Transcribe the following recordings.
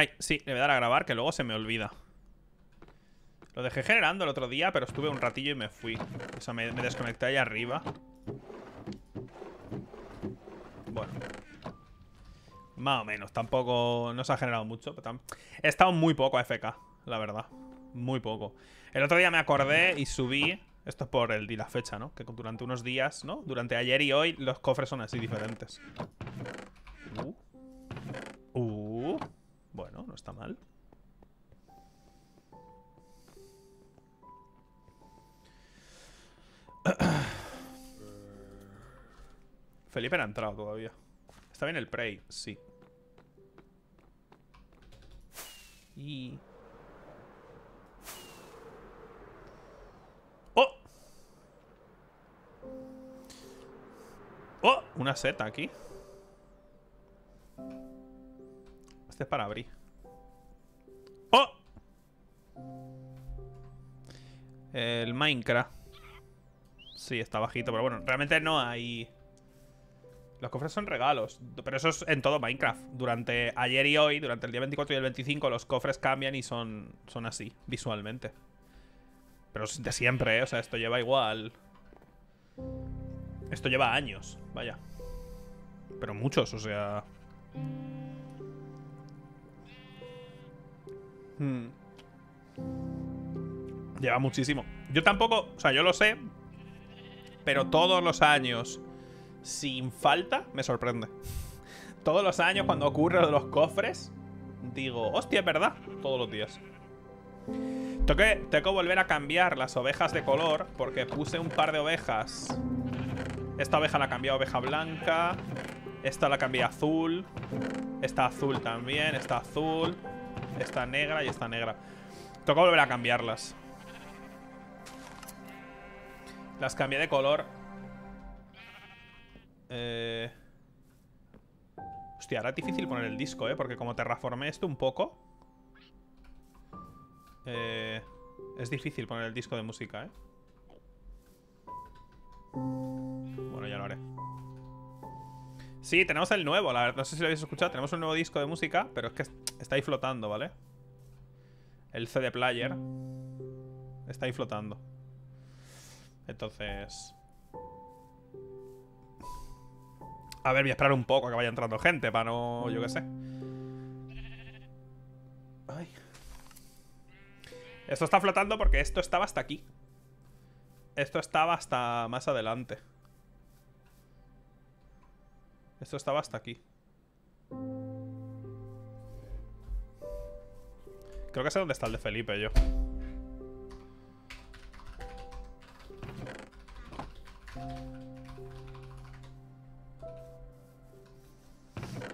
Ay, sí, le voy a dar a grabar que luego se me olvida. Lo dejé generando el otro día, pero estuve un ratillo y me fui. O sea, me, desconecté ahí arriba. Bueno. Más o menos, tampoco... No se ha generado mucho. He estado muy poco a FK, la verdad. Muy poco. El otro día me acordé y subí... Esto es por el de la fecha, ¿no? Que durante unos días, ¿no? Durante ayer y hoy los cofres son así diferentes. Uh está mal. Felipe ha entrado todavía. ¿Está bien el Prey? Sí. Y... ¡Oh! ¡Oh! Una seta aquí. Este es para abrir. El Minecraft. Sí, está bajito, pero bueno, realmente no hay... Los cofres son regalos, pero eso es en todo Minecraft. Durante ayer y hoy, durante el día 24 y el 25, los cofres cambian y son, son así, visualmente. Pero de siempre, ¿eh? O sea, esto lleva igual... Esto lleva años, vaya. Pero muchos, o sea... Hmm. Lleva muchísimo. Yo tampoco, o sea, yo lo sé, pero todos los años, sin falta, me sorprende. Todos los años cuando ocurre lo de los cofres, digo, hostia, es verdad, todos los días. Tengo que, volver a cambiar las ovejas de color porque puse un par de ovejas. Esta oveja la cambié a oveja blanca, esta la cambié a azul, esta azul también, esta azul, esta negra y esta negra. Tengo que volver a cambiarlas. Las cambié de color. Eh... Hostia, ahora es difícil poner el disco, ¿eh? Porque como terraformé esto un poco... Eh... Es difícil poner el disco de música, ¿eh? Bueno, ya lo haré. Sí, tenemos el nuevo, la verdad. No sé si lo habéis escuchado. Tenemos un nuevo disco de música, pero es que está ahí flotando, ¿vale? El CD player. Está ahí flotando. Entonces... A ver, voy a esperar un poco a que vaya entrando gente para no... yo qué sé. Esto está flotando porque esto estaba hasta aquí. Esto estaba hasta más adelante. Esto estaba hasta aquí. Creo que sé dónde está el de Felipe yo.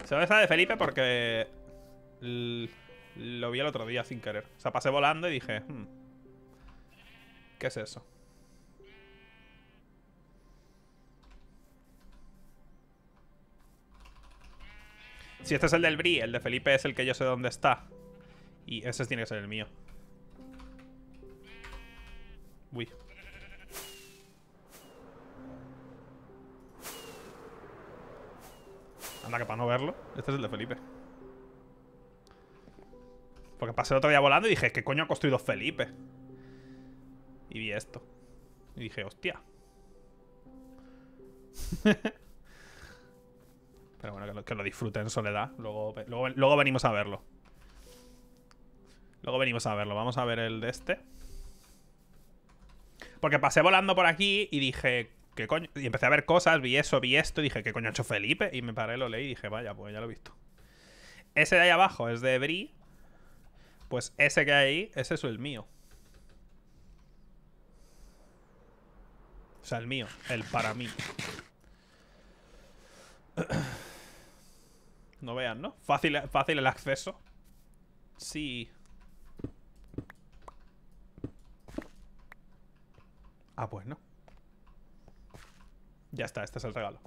Se ve esa de Felipe porque lo vi el otro día sin querer. O sea, pasé volando y dije, hmm, ¿qué es eso? Si este es el del Bri, el de Felipe es el que yo sé dónde está. Y ese tiene que ser el mío. Uy. Anda, que para no verlo. Este es el de Felipe. Porque pasé el otro día volando y dije, ¿qué coño ha construido Felipe? Y vi esto. Y dije, hostia. Pero bueno, que lo, disfruten soledad. Luego, luego, luego venimos a verlo. Luego venimos a verlo. Vamos a ver el de este. Porque pasé volando por aquí y dije, ¿qué coño? Y empecé a ver cosas, vi eso, vi esto, y dije, ¿qué coño ha hecho Felipe? Y me paré, lo leí y dije, vaya, pues ya lo he visto. Ese de ahí abajo es de Bri Pues ese que hay ahí, ese es el mío. O sea, el mío, el para mí. No vean, ¿no? Fácil, fácil el acceso. Sí. Ah, pues no. Ya está, este es el regalo.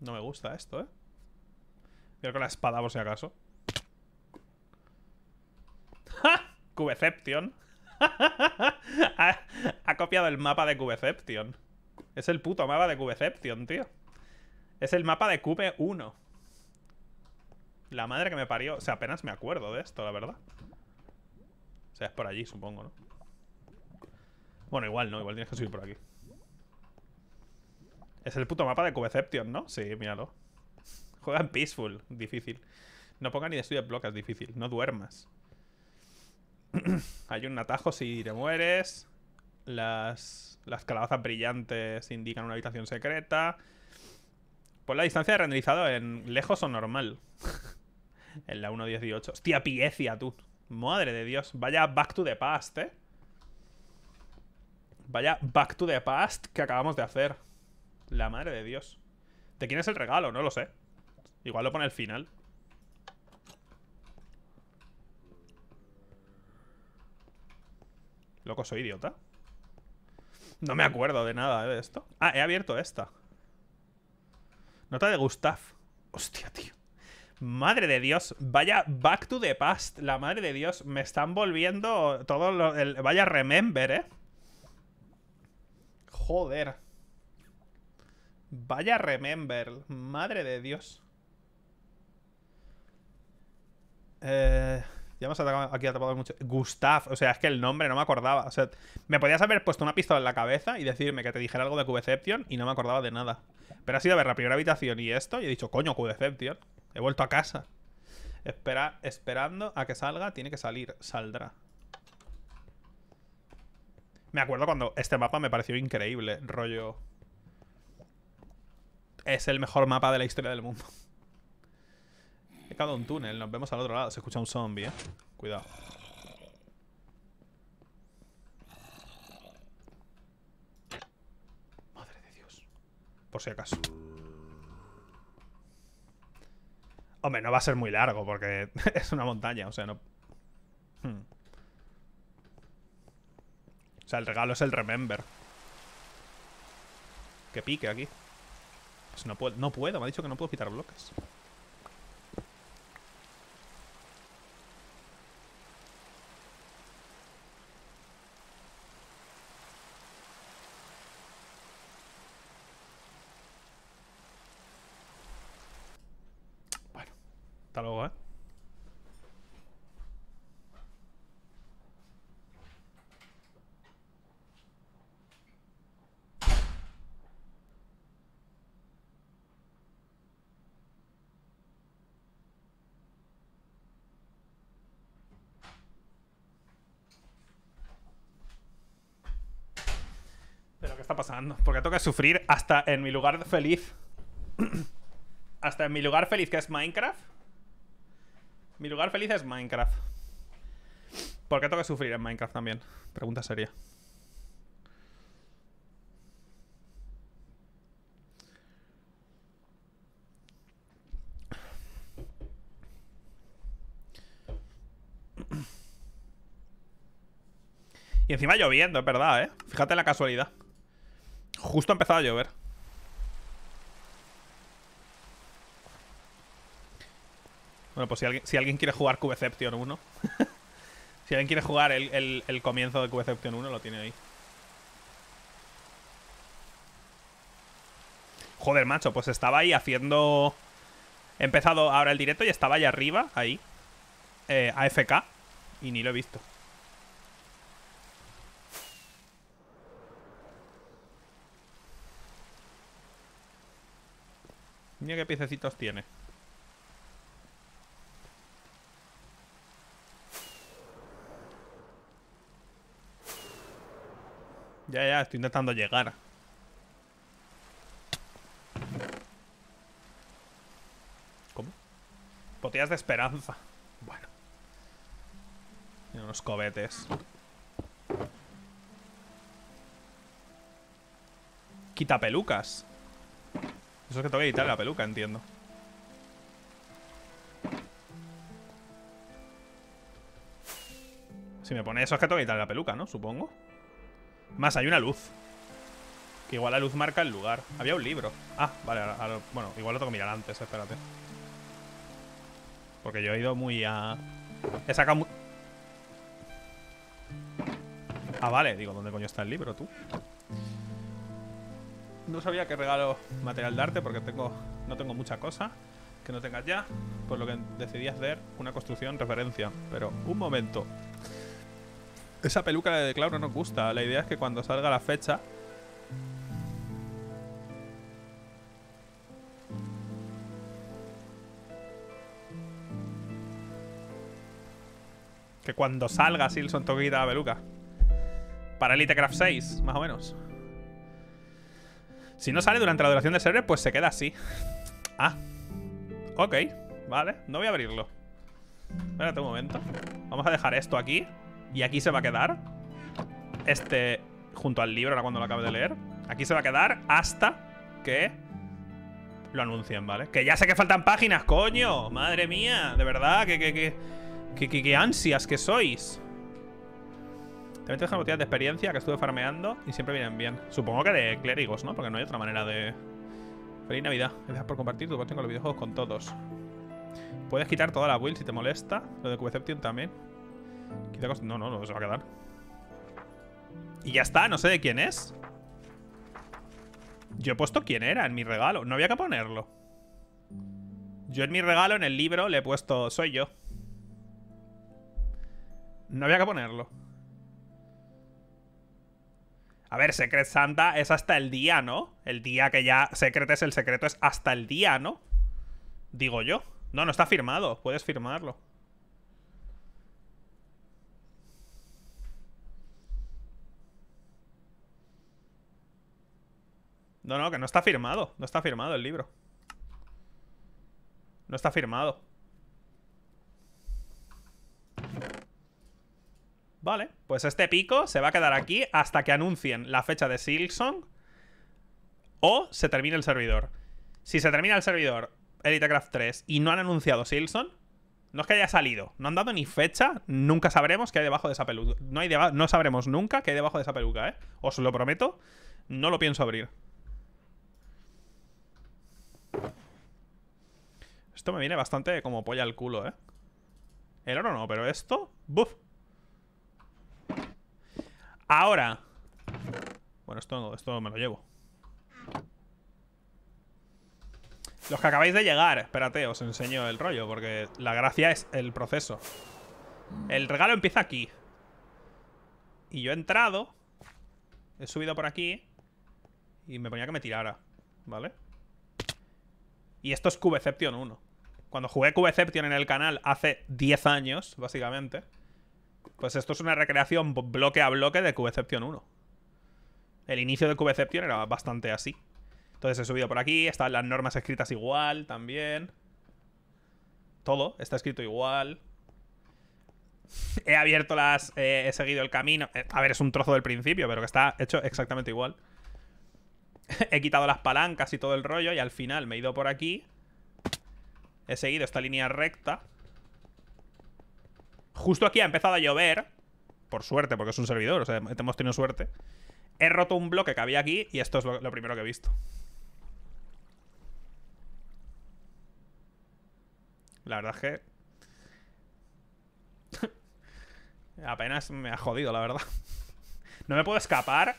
No me gusta esto, ¿eh? Voy con la espada por si acaso. ¡Ja! Cubeception. ha, copiado el mapa de Cubeception. Es el puto mapa de Cubeception, tío. Es el mapa de Cube 1. La madre que me parió. O sea, apenas me acuerdo de esto, la verdad. O sea, es por allí, supongo, ¿no? Bueno, igual no, igual tienes que subir por aquí Es el puto mapa de Cubeception, ¿no? Sí, míralo Juega en Peaceful, difícil No ponga ni destruye bloques. difícil No duermas Hay un atajo si te mueres Las, las calabazas brillantes indican una habitación secreta Pues la distancia de renderizado en lejos o normal En la 1.18 Hostia, piecia, tú Madre de Dios. Vaya back to the past, ¿eh? Vaya back to the past que acabamos de hacer. La madre de Dios. ¿De quién es el regalo? No lo sé. Igual lo pone al final. Loco, soy idiota. No me acuerdo de nada eh, de esto. Ah, he abierto esta. Nota de Gustav. Hostia, tío. Madre de Dios, vaya Back to the Past, la madre de Dios, me están volviendo todo lo, el, vaya Remember, ¿eh? Joder. Vaya Remember, madre de Dios. Eh, ya hemos atacado aquí atrapado mucho. Gustav, o sea, es que el nombre no me acordaba. O sea, me podías haber puesto una pistola en la cabeza y decirme que te dijera algo de Cubeception y no me acordaba de nada. Pero ha sido a ver la primera habitación y esto y he dicho, coño, Cubeception. He vuelto a casa. esperando a que salga, tiene que salir. Saldrá. Me acuerdo cuando este mapa me pareció increíble. Rollo... Es el mejor mapa de la historia del mundo. He caído un túnel. Nos vemos al otro lado. Se escucha un zombie, eh. Cuidado. Madre de Dios. Por si acaso. Hombre, no va a ser muy largo porque es una montaña, o sea, no... Hmm. O sea, el regalo es el remember. Que pique aquí. no no puedo, me ha dicho que no puedo quitar bloques. Porque ¿Por qué tengo que sufrir hasta en mi lugar feliz? hasta en mi lugar feliz, que es Minecraft. Mi lugar feliz es Minecraft. ¿Por qué tengo sufrir en Minecraft también? Pregunta seria. Y encima lloviendo, es verdad, ¿eh? Fíjate la casualidad. Justo ha empezado a llover. Bueno, pues si alguien, quiere jugar Cubeception 1. si alguien quiere jugar el, comienzo de Cubeception 1, lo tiene ahí. Joder, macho, pues estaba ahí haciendo... He empezado ahora el directo y estaba ahí arriba, ahí. Eh, AFK. Y ni lo he visto. Mira qué piececitos tiene. Ya, ya, estoy intentando llegar. ¿Cómo? Botellas de esperanza. Bueno. Y unos cobetes. Quita pelucas. Eso es que tengo que editar la peluca, entiendo. Si me pone eso es que tengo que quitar la peluca, ¿no? Supongo. Más, hay una luz. Que igual la luz marca el lugar. Había un libro. Ah, vale. ahora... bueno, igual lo tengo que mirar antes, espérate. Porque yo he ido muy a... He sacado muy... Ah, vale. Digo, ¿dónde coño está el libro, tú? no sabía qué regalo material de arte porque tengo, no tengo mucha cosa que no tengas ya, por lo que decidí hacer una construcción referencia. Pero un momento. Esa peluca de Claudio no nos gusta. La idea es que cuando salga la fecha que cuando salga Silson toquita la peluca. Para Elite Craft 6, más o menos. Si no sale durante la duración del server, pues se queda así. Ah. Ok, vale. No voy a abrirlo. Espérate un momento. Vamos a dejar esto aquí. Y aquí se va a quedar. Este junto al libro, ahora cuando lo acabe de leer. Aquí se va a quedar hasta que lo anuncien, ¿vale? Que ya sé que faltan páginas, coño. Madre mía, de verdad, que, que, que, que, que ansias que sois. También te dejan botellas de experiencia que estuve farmeando y siempre vienen bien. Supongo que de clérigos, ¿no? Porque no hay otra manera de... Feliz Navidad. Gracias por compartir tu parte con los videojuegos con todos. Puedes quitar toda la build si te molesta. Lo de Cubeception también. No, no, no, se va a quedar. Y ya está, no sé de quién es. Yo he puesto quién era en mi regalo. No había que ponerlo. Yo en mi regalo, en el libro, le he puesto soy yo. No había que ponerlo. A ver, Secret Santa es hasta el día, ¿no? El día que ya Secret es el secreto es hasta el día, ¿no? Digo yo. No, no está firmado. Puedes firmarlo. No, no, que no está firmado. No está firmado el libro. No está firmado. Vale, pues este pico se va a quedar aquí hasta que anuncien la fecha de Silksong o se termine el servidor. Si se termina el servidor Elitecraft 3 y no han anunciado Silson, no es que haya salido, no han dado ni fecha, nunca sabremos qué hay debajo de esa peluca. No, hay no sabremos nunca qué hay debajo de esa peluca, ¿eh? Os lo prometo, no lo pienso abrir. Esto me viene bastante como polla al culo, ¿eh? El oro no, pero esto... ¡Buf! Ahora. Bueno, esto, me lo llevo. Los que acabáis de llegar, espérate, os enseño el rollo, porque la gracia es el proceso. El regalo empieza aquí. Y yo he entrado, he subido por aquí y me ponía que me tirara, ¿vale? Y esto es Cubeception 1. Cuando jugué Cubeception en el canal hace 10 años, básicamente... Pues esto es una recreación bloque a bloque de Cubeception 1. El inicio de Cubeception era bastante así. Entonces he subido por aquí, están las normas escritas igual también. Todo está escrito igual. He abierto las... Eh, he seguido el camino. Eh, a ver, es un trozo del principio, pero que está hecho exactamente igual. he quitado las palancas y todo el rollo y al final me he ido por aquí. He seguido esta línea recta Justo aquí ha empezado a llover. Por suerte, porque es un servidor, o sea, hemos tenido suerte. He roto un bloque que había aquí y esto es lo, primero que he visto. La verdad es que... Apenas me ha jodido, la verdad. no me puedo escapar.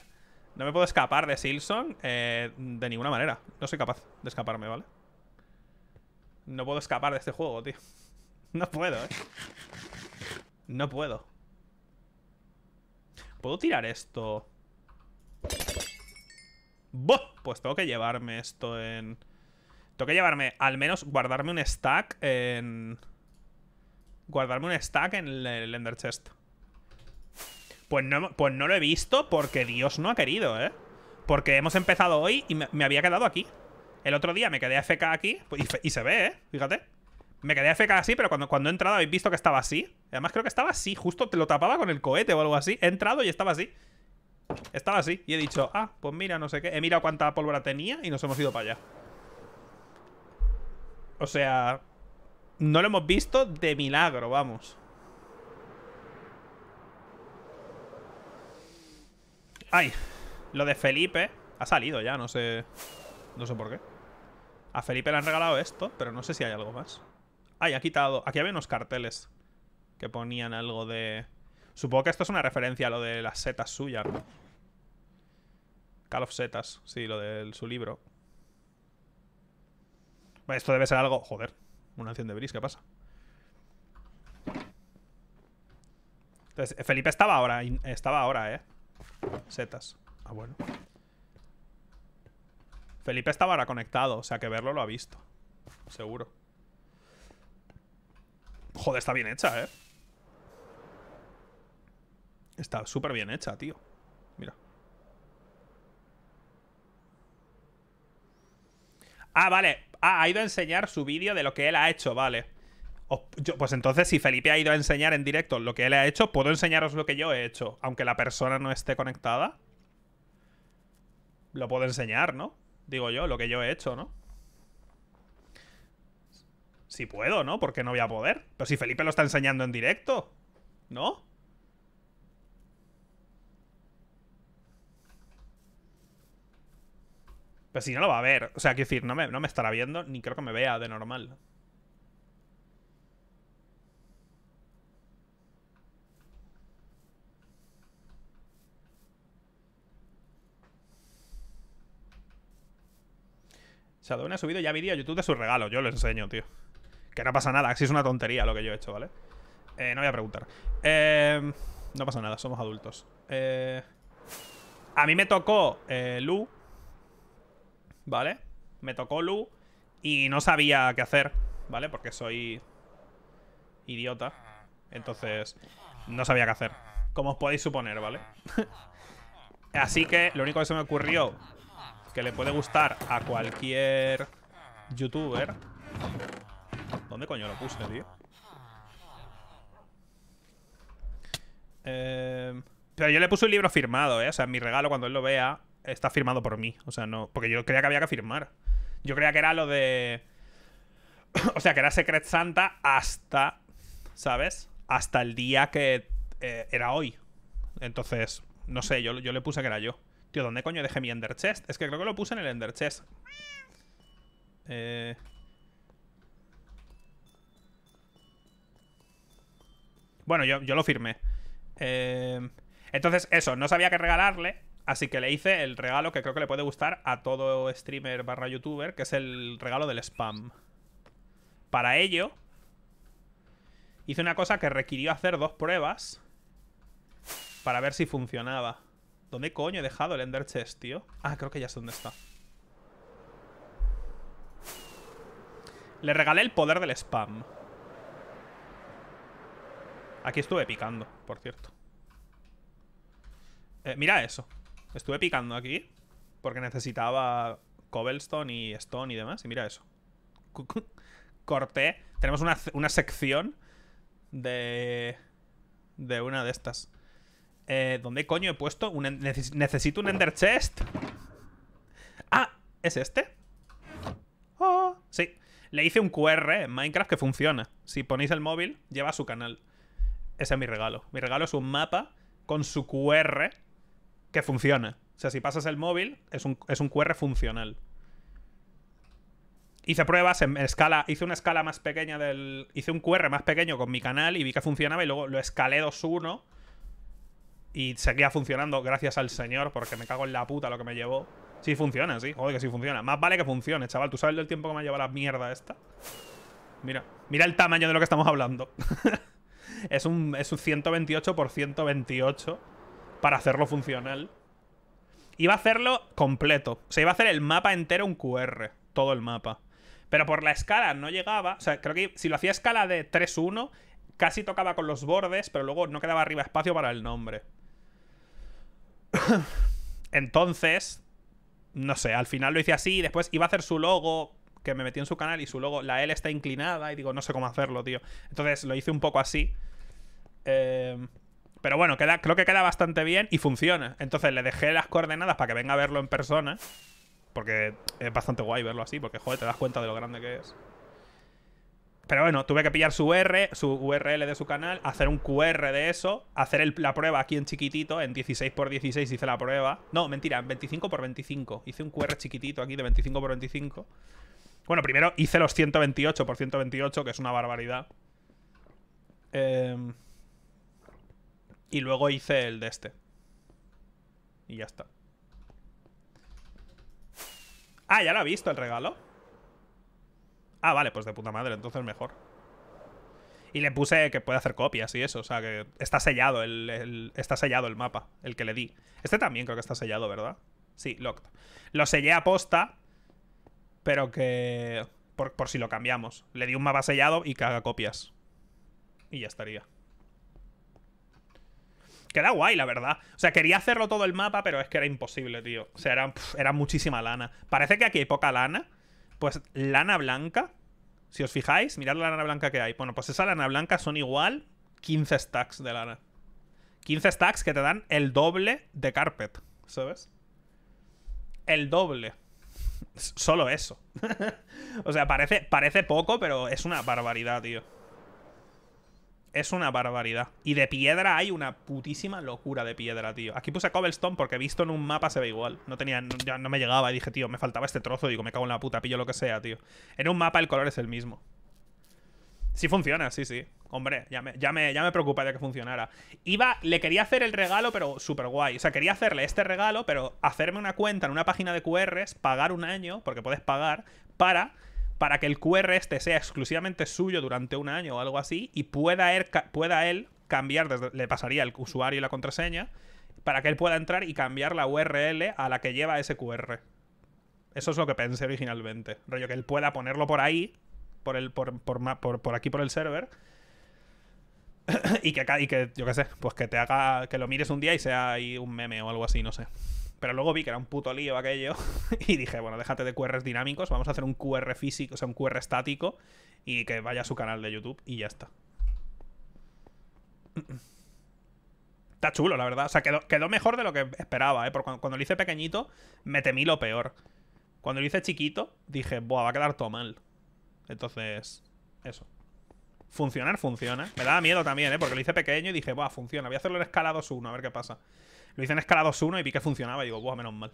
No me puedo escapar de Silson eh, de ninguna manera. No soy capaz de escaparme, ¿vale? No puedo escapar de este juego, tío. No puedo, ¿eh? No puedo. ¿Puedo tirar esto? Pues tengo que llevarme esto en... Tengo que llevarme, al menos, guardarme un stack en... Guardarme un stack en el Ender Chest. Pues no, pues no lo he visto porque Dios no ha querido, ¿eh? Porque hemos empezado hoy y me, había quedado aquí. El otro día me quedé FK aquí y, y se ve, ¿eh? Fíjate. Me quedé FK así, pero cuando, cuando he entrado habéis visto que estaba así. Además creo que estaba así, justo te lo tapaba con el cohete o algo así. He entrado y estaba así. Estaba así. Y he dicho, ah, pues mira, no sé qué. He mirado cuánta pólvora tenía y nos hemos ido para allá. O sea, no lo hemos visto de milagro, vamos. Ay, lo de Felipe ha salido ya, no sé... No sé por qué. A Felipe le han regalado esto, pero no sé si hay algo más. Ay, ha quitado. Aquí había unos carteles que ponían algo de. Supongo que esto es una referencia a lo de las setas suyas, ¿no? Call of Setas, sí, lo de su libro. esto debe ser algo. Joder, una acción de bris, ¿qué pasa? Entonces, eh, Felipe estaba ahora, estaba ahora, ¿eh? Setas. Ah, bueno. Felipe estaba ahora conectado, o sea que verlo lo ha visto. Seguro. Joder, está bien hecha, ¿eh? Está súper bien hecha, tío. Mira. Ah, vale. Ah, ha ido a enseñar su vídeo de lo que él ha hecho, vale. pues entonces, si Felipe ha ido a enseñar en directo lo que él ha hecho, puedo enseñaros lo que yo he hecho. Aunque la persona no esté conectada. Lo puedo enseñar, ¿no? Digo yo, lo que yo he hecho, ¿no? Si puedo, ¿no? Porque no voy a poder. Pero si Felipe lo está enseñando en directo, ¿no? Pero si no lo va a ver. O sea, quiero decir, no me, no me estará viendo, ni creo que me vea de normal. Shadow ha subido ya vídeo a YouTube de su regalo. Yo lo enseño, tío. Que no pasa nada, si es una tontería lo que yo he hecho, ¿vale? Eh, no voy a preguntar. Eh, no pasa nada, somos adultos. Eh, a mí me tocó Lu. ¿Vale? Me tocó Lu y no sabía qué hacer, ¿vale? Porque soy idiota. Entonces, no sabía qué hacer. Como os podéis suponer, ¿vale? Así que lo único que se me ocurrió que le puede gustar a cualquier youtuber ¿Dónde coño lo puse, tío? Eh, pero yo le puse un libro firmado, ¿eh? O sea, mi regalo cuando él lo vea está firmado por mí. O sea, no... Porque yo creía que había que firmar. Yo creía que era lo de... o sea, que era Secret Santa hasta... ¿Sabes? Hasta el día que eh, era hoy. Entonces, no sé, yo, yo le puse que era yo. Tío, ¿dónde coño dejé mi Ender Chest? Es que creo que lo puse en el Ender Chest. Eh... Bueno, yo, yo lo firmé. Eh, entonces, eso, no sabía qué regalarle. Así que le hice el regalo que creo que le puede gustar a todo streamer barra youtuber, que es el regalo del spam. Para ello, hice una cosa que requirió hacer dos pruebas para ver si funcionaba. ¿Dónde coño he dejado el Ender Chest, tío? Ah, creo que ya sé dónde está. Le regalé el poder del spam. Aquí estuve picando, por cierto eh, Mira eso Estuve picando aquí Porque necesitaba cobblestone y stone y demás Y mira eso Corté Tenemos una, sección De... De una de estas eh, ¿Dónde coño he puesto? Un, necesito un ender chest Ah, ¿es este? Oh, sí le hice un QR en Minecraft que funciona. Si ponéis el móvil, lleva a su canal. Ese es mi regalo. Mi regalo es un mapa con su QR que funciona. O sea, si pasas el móvil, es un, QR funcional. Hice pruebas en escala, hice una escala más pequeña del. Hice un QR más pequeño con mi canal y vi que funcionaba y luego lo escalé 2-1 y seguía funcionando, gracias al señor, porque me cago en la puta lo que me llevó. Sí funciona, sí, joder que sí funciona. Más vale que funcione, chaval. ¿Tú sabes del tiempo que me ha llevado la mierda esta? Mira, mira el tamaño de lo que estamos hablando. es un, 128 por 128 para hacerlo funcional. Iba a hacerlo completo. O sea, iba a hacer el mapa entero un QR. Todo el mapa. Pero por la escala no llegaba. O sea, creo que si lo hacía a escala de 3-1, casi tocaba con los bordes, pero luego no quedaba arriba espacio para el nombre. Entonces, no sé, al final lo hice así. Después iba a hacer su logo me metí en su canal y su logo, la L está inclinada y digo, no sé cómo hacerlo, tío. Entonces lo hice un poco así. Eh, pero bueno, creo que queda bastante bien y funciona. Entonces le dejé las coordenadas para que venga a verlo en persona. Porque es bastante guay verlo así, porque joder, te das cuenta de lo grande que es. Pero bueno, tuve que pillar su R, su URL de su canal, hacer un QR de eso, hacer la prueba aquí en chiquitito, en 16x16 hice la prueba. No, mentira, en 25x25. Hice un QR chiquitito aquí de 25x25. Bueno, primero hice los 128 por 128, que es una barbaridad. Em, y luego hice el de este. Y ya está. Ah, ¿ya lo ha visto el regalo? Ah, vale, pues de puta madre, entonces mejor. Y le puse que puede hacer copias y eso, o sea que está sellado el, está sellado el mapa, el que le di. Este también creo que está sellado, ¿verdad? Sí, locked. Lo sellé a posta pero que. Por, si lo cambiamos. Le di un mapa sellado y que haga copias. Y ya estaría. Queda guay, la verdad. O sea, quería hacerlo todo el mapa, pero es que era imposible, tío. O sea, era, era, muchísima lana. Parece que aquí hay poca lana. Pues lana blanca. Si os fijáis, mirad la lana blanca que hay. Bueno, pues esa lana blanca son igual 15 stacks de lana. 15 stacks que te dan el doble de carpet, ¿sabes? El doble. Solo eso. o sea, parece, parece poco, pero es una barbaridad, tío. Es una barbaridad. Y de piedra hay una putísima locura de piedra, tío. Aquí puse cobblestone porque visto en un mapa se ve igual. No tenía, no me llegaba y dije, tío, me faltaba este trozo. Digo, me cago en la puta, pillo lo que sea, tío. En un mapa el color es el mismo. Sí funciona, sí, sí. Hombre, ya me, ya me, preocupa de que funcionara. Iba, le quería hacer el regalo, pero súper guay. O sea, quería hacerle este regalo, pero hacerme una cuenta en una página de QRs, pagar un año, porque puedes pagar, para, para que el QR este sea exclusivamente suyo durante un año o algo así, y pueda él, pueda él cambiar, le pasaría el usuario y la contraseña, para que él pueda entrar y cambiar la URL a la que lleva ese QR. Eso es lo que pensé originalmente. Rollo que él pueda ponerlo por ahí por, el, por, aquí por el server. y, que, y que, yo qué sé, pues que te haga, que lo mires un día y sea ahí un meme o algo así, no sé. Pero luego vi que era un puto lío aquello y dije, bueno, déjate de QRs dinámicos, vamos a hacer un QR físico, o sea, un QR estático y que vaya a su canal de YouTube y ya está. Está chulo, la verdad. O sea, quedó, mejor de lo que esperaba, ¿eh? Porque cuando, cuando, lo hice pequeñito, me temí lo peor. Cuando lo hice chiquito, dije, buah, va a quedar todo mal. Entonces, eso. Funcionar funciona. Me daba miedo también, ¿eh? Porque lo hice pequeño y dije, buah, funciona. Voy a hacerlo en escala 1 a ver qué pasa. Lo hice en escala 1 y vi que funcionaba. Y digo, buah, menos mal.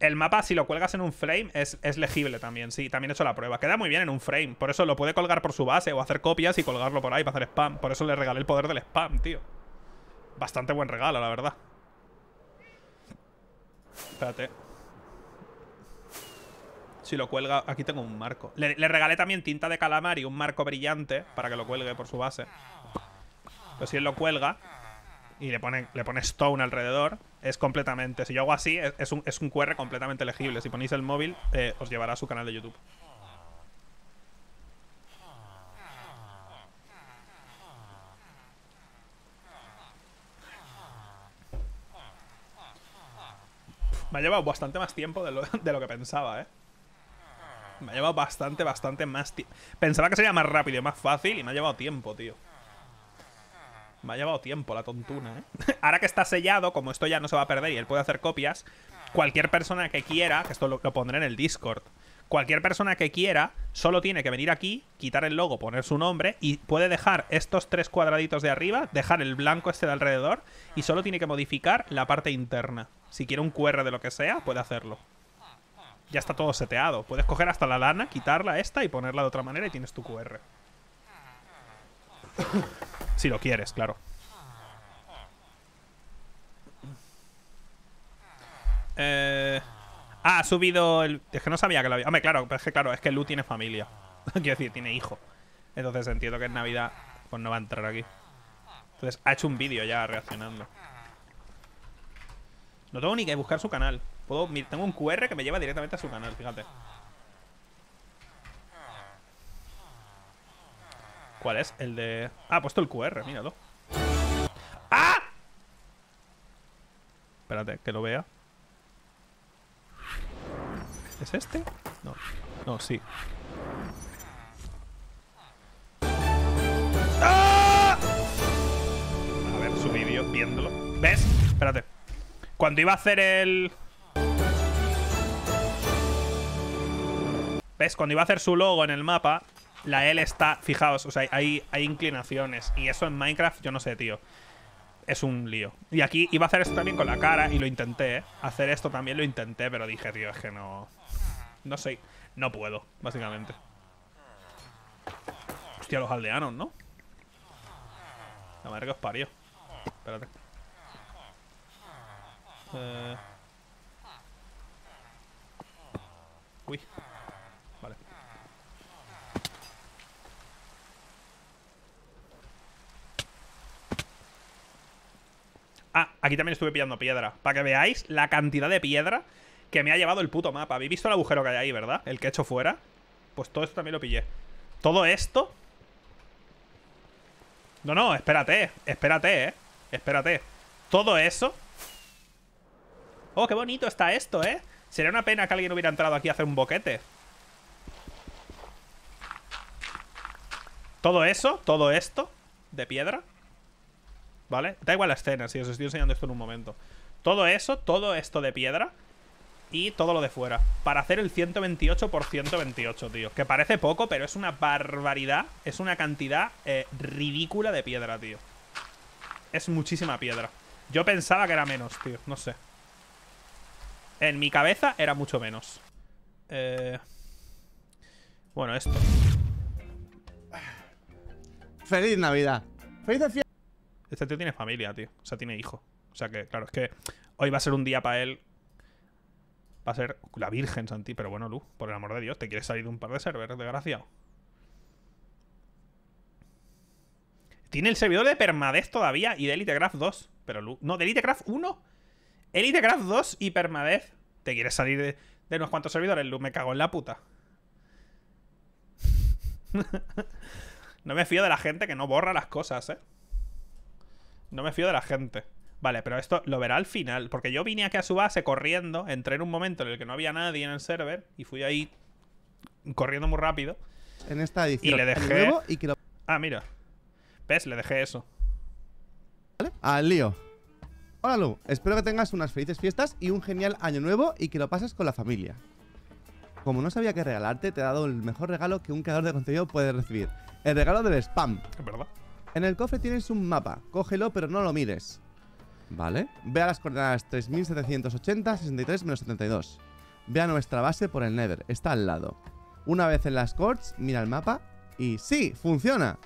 El mapa, si lo cuelgas en un frame, es, es, legible también, sí. También he hecho la prueba. Queda muy bien en un frame. Por eso lo puede colgar por su base o hacer copias y colgarlo por ahí para hacer spam. Por eso le regalé el poder del spam, tío. Bastante buen regalo, la verdad. Espérate si lo cuelga... Aquí tengo un marco. Le, regalé también tinta de calamar y un marco brillante, para que lo cuelgue por su base. Pero si él lo cuelga y le pone, le stone alrededor, es completamente... Si yo hago así, es, un, QR completamente legible. Si ponéis el móvil, eh, os llevará a su canal de YouTube. Me ha llevado bastante más tiempo de lo que pensaba, ¿eh? Me ha llevado bastante, bastante más tiempo. Pensaba que sería más rápido y más fácil y me ha llevado tiempo, tío. Me ha llevado tiempo la tontuna, ¿eh? Ahora que está sellado, como esto ya no se va a perder y él puede hacer copias, cualquier persona que quiera, que esto lo, pondré en el Discord, cualquier persona que quiera solo tiene que venir aquí, quitar el logo, poner su nombre y puede dejar estos tres cuadraditos de arriba, dejar el blanco este de alrededor y solo tiene que modificar la parte interna. Si quiere un QR de lo que sea, puede hacerlo ya está todo seteado. Puedes coger hasta la lana, quitarla esta y ponerla de otra manera y tienes tu QR. si lo quieres, claro. Eh... Ah, ha subido el... Es que no sabía que lo había... Hombre, claro, es que claro, es que Lu tiene familia. Quiero decir, tiene hijo. Entonces entiendo que en Navidad pues no va a entrar aquí. Entonces ha hecho un vídeo ya reaccionando. No tengo ni que buscar su canal tengo un QR que me lleva directamente a su canal, fíjate. ¿Cuál es? El de... Ah, ha puesto el QR, míralo. ¡Ah! Espérate, que lo vea. ¿Es este? No. No, sí. ¡Ah! A ver, su vídeo, viéndolo. ¿Ves? Espérate. Cuando iba a hacer el... ¿Ves? Cuando iba a hacer su logo en el mapa, la L está, fijaos, o sea, hay, inclinaciones. Y eso en Minecraft, yo no sé, tío. Es un lío. Y aquí iba a hacer esto también con la cara y lo intenté, ¿eh? Hacer esto también lo intenté, pero dije, tío, es que no... No sé, no puedo, básicamente. Hostia, los aldeanos, ¿no? La madre que os parió. Espérate. Eh... Uy. Vale. Ah, aquí también estuve pillando piedra. Para que veáis la cantidad de piedra que me ha llevado el puto mapa. Habéis visto el agujero que hay ahí, ¿verdad? El que he hecho fuera. Pues todo esto también lo pillé. Todo esto... No, no, espérate. Espérate, eh. Espérate. Todo eso... Oh, qué bonito está esto, eh. Sería una pena que alguien hubiera entrado aquí a hacer un boquete. Todo eso, todo esto de piedra. ¿Vale? Da igual la escena, si os estoy enseñando esto en un momento. Todo eso, todo esto de piedra y todo lo de fuera. Para hacer el 128 por 128, tío. Que parece poco, pero es una barbaridad. Es una cantidad eh, ridícula de piedra, tío. Es muchísima piedra. Yo pensaba que era menos, tío. No sé. En mi cabeza era mucho menos. Eh... Bueno, esto. ¡Feliz Navidad! ¡Feliz Navidad. Este tío tiene familia, tío. O sea, tiene hijo. O sea que, claro, es que hoy va a ser un día para él. Va a ser la Virgen Santi. Pero bueno, Lu, por el amor de Dios, ¿te quieres salir de un par de servers, desgraciado? Tiene el servidor de permadez todavía y de EliteCraft 2. Pero Lu. No, de EliteCraft 1. Elite 2 y permadez. ¿Te quieres salir de, unos cuantos servidores, Me cago en la puta. no me fío de la gente que no borra las cosas, ¿eh? No me fío de la gente. Vale, pero esto lo verá al final. Porque yo vine aquí a su base corriendo. Entré en un momento en el que no había nadie en el server. Y fui ahí corriendo muy rápido. En esta edición. Y le dejé. Ah, mira. ¿Ves? Le dejé eso. ¿Vale? Al lío. Hola Lu, espero que tengas unas felices fiestas y un genial año nuevo y que lo pases con la familia. Como no sabía qué regalarte, te he dado el mejor regalo que un creador de contenido puede recibir. El regalo del spam. Es verdad. En el cofre tienes un mapa. Cógelo, pero no lo mires. Vale. Ve a las coordenadas 3780, 63 72. Ve a nuestra base por el Nether. Está al lado. Una vez en las courts, mira el mapa y ¡sí! ¡Funciona!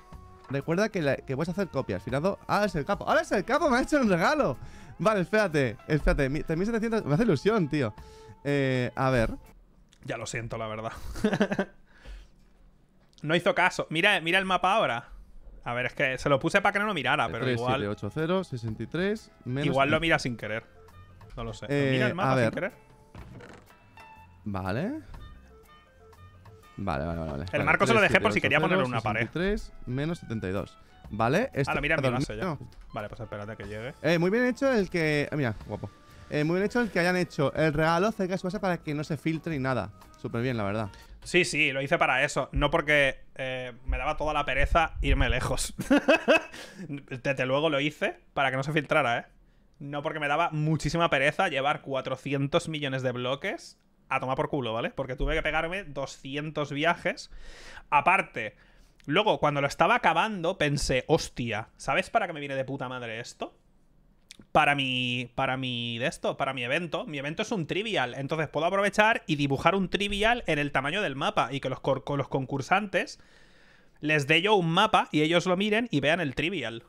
Recuerda que, la, que puedes hacer copias. final... ¡Ah, es el capo. ¡Ahora es el capo! ¡Me ha hecho un regalo! Vale, espérate, espérate. 3700. Me hace ilusión, tío. Eh, a ver. Ya lo siento, la verdad. no hizo caso. Mira, el mapa ahora. A ver, es que se lo puse para que no lo mirara, pero igual. 63, igual lo mira sin querer. No lo sé. Eh, mira el mapa sin querer. Vale. Vale, vale, vale. El marco se lo dejé por si quería ponerlo en una pared. 3 menos 72. ¿Vale? Vale, pues espérate que llegue. Eh, muy bien hecho el que. Eh, mira, guapo. Eh, muy bien hecho el que hayan hecho el regalo cerca de su casa para que no se filtre ni nada. Súper bien, la verdad. Sí, sí, lo hice para eso. No porque me daba toda la pereza irme lejos. Desde luego lo hice para que no se filtrara, ¿eh? No porque me daba muchísima pereza llevar 400 millones de bloques a tomar por culo, ¿vale? Porque tuve que pegarme 200 viajes. Aparte, Luego, cuando lo estaba acabando, pensé, hostia, ¿sabes para qué me viene de puta madre esto? Para mi. Para mi. de esto, para mi evento. Mi evento es un trivial. Entonces puedo aprovechar y dibujar un trivial en el tamaño del mapa. Y que los, los concursantes les dé yo un mapa y ellos lo miren y vean el trivial.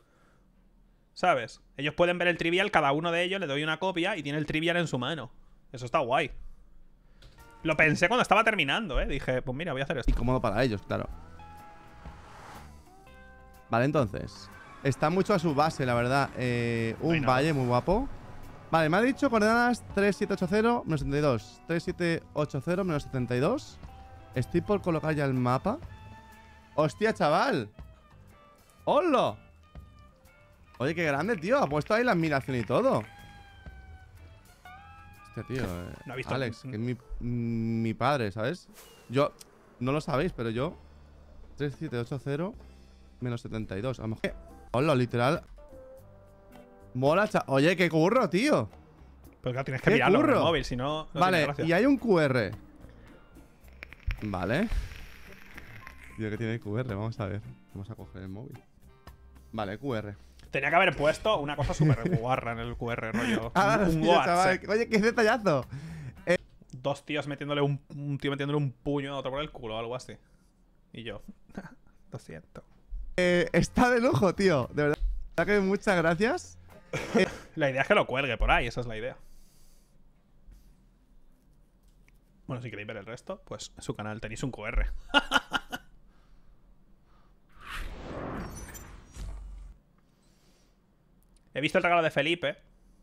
¿Sabes? Ellos pueden ver el trivial, cada uno de ellos le doy una copia y tiene el trivial en su mano. Eso está guay. Lo pensé cuando estaba terminando, ¿eh? Dije, pues mira, voy a hacer esto. para ellos, claro. Vale, entonces. Está mucho a su base, la verdad. Eh, un valle muy guapo. Vale, me ha dicho coordenadas 3780 72. 3780 72. Estoy por colocar ya el mapa. ¡Hostia, chaval! ¡Hola! Oye, qué grande, tío. Ha puesto ahí la admiración y todo. Hostia, tío. No eh, ha visto. Alex, que es mi, mi padre, ¿sabes? Yo. No lo sabéis, pero yo. 3780 menos 72. A lo mejor... Hola, literal. Mola, cha... Oye, qué curro, tío. Pero claro, tienes que mirarlo en el móvil, si no. Vale, y hay un QR. Vale. Tío, que tiene el QR, vamos a ver. Vamos a coger el móvil. Vale, QR. Tenía que haber puesto una cosa súper guarra en el QR, rollo. Ah, un, Oye, qué detallazo. Eh, dos tíos metiéndole un, tío metiéndole un puño a otro por el culo o algo así. Y yo. Lo siento. Eh, está de lujo, tío. De verdad, muchas gracias. la idea es que lo cuelgue por ahí, esa es la idea. Bueno, si queréis ver el resto, pues en su canal tenéis un QR. He visto el regalo de Felipe.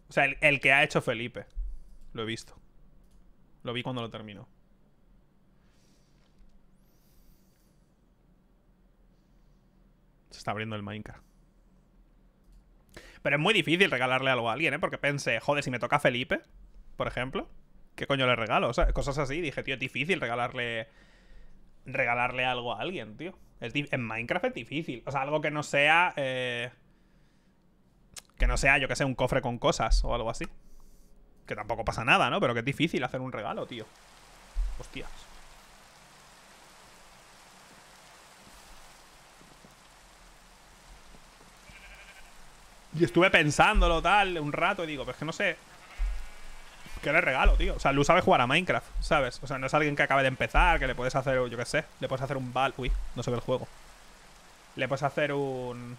O sea, el que ha hecho Felipe. Lo he visto. Lo vi cuando lo terminó. está abriendo el Minecraft. Pero es muy difícil regalarle algo a alguien, ¿eh? Porque pensé, joder, si me toca Felipe, por ejemplo, ¿qué coño le regalo? O sea, cosas así. Dije, tío, es difícil regalarle. Regalarle algo a alguien, tío. Es en Minecraft es difícil. O sea, algo que no sea. Eh, que no sea, yo que sé, un cofre con cosas o algo así. Que tampoco pasa nada, ¿no? Pero que es difícil hacer un regalo, tío. Hostias. Y estuve pensándolo tal un rato y digo, pues que no sé. ¿Qué le regalo, tío? O sea, Lu sabe jugar a Minecraft, ¿sabes? O sea, no es alguien que acabe de empezar, que le puedes hacer, yo qué sé, le puedes hacer un bal. Uy, no se ve el juego. Le puedes hacer un.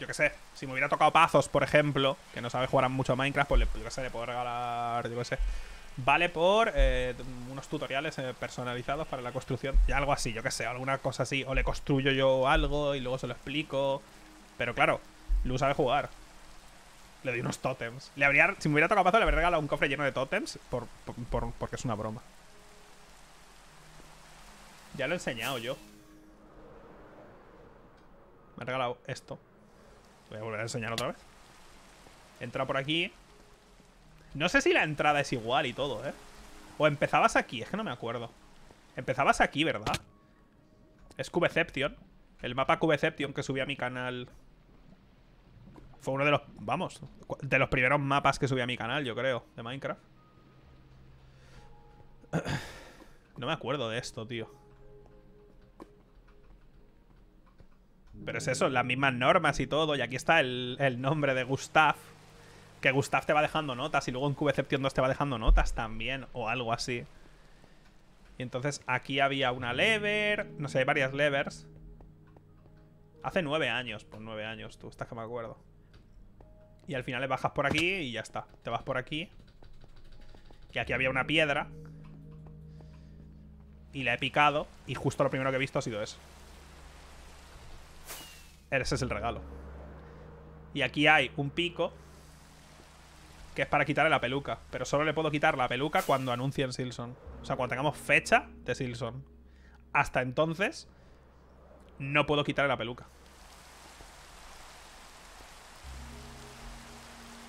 Yo qué sé, si me hubiera tocado Pazos, por ejemplo, que no sabe jugar mucho a Minecraft, pues le, yo qué sé, le puedo regalar, yo qué sé. Vale por eh, unos tutoriales eh, personalizados para la construcción. Y algo así, yo qué sé, alguna cosa así. O le construyo yo algo y luego se lo explico. Pero claro, Lu sabe jugar. Le di unos totems, Le habría, si me hubiera tocado mazo, le habría regalado un cofre lleno de totems por, porque es una broma. Ya lo he enseñado yo. Me ha regalado esto. Voy a volver a enseñar otra vez. Entra por aquí. No sé si la entrada es igual y todo, ¿eh? O empezabas aquí, es que no me acuerdo. Empezabas aquí, ¿verdad? Es Cubeception. El mapa Cubeception que subí a mi canal fue uno de los, vamos, de los primeros mapas que subí a mi canal, yo creo, de Minecraft. No me acuerdo de esto, tío. Pero es eso, las mismas normas y todo. Y aquí está el, nombre de Gustav. Que Gustav te va dejando notas y luego en Cubeception 2 te va dejando notas también o algo así. Y entonces aquí había una lever, no sé, hay varias levers. Hace nueve años, Pues nueve años, tú, estás que me acuerdo. Y al final le bajas por aquí y ya está. Te vas por aquí. Y aquí había una piedra. Y la he picado. Y justo lo primero que he visto ha sido eso. Ese es el regalo. Y aquí hay un pico. Que es para quitarle la peluca. Pero solo le puedo quitar la peluca cuando anuncien Silson. O sea, cuando tengamos fecha de Silson. Hasta entonces, no puedo quitarle la peluca.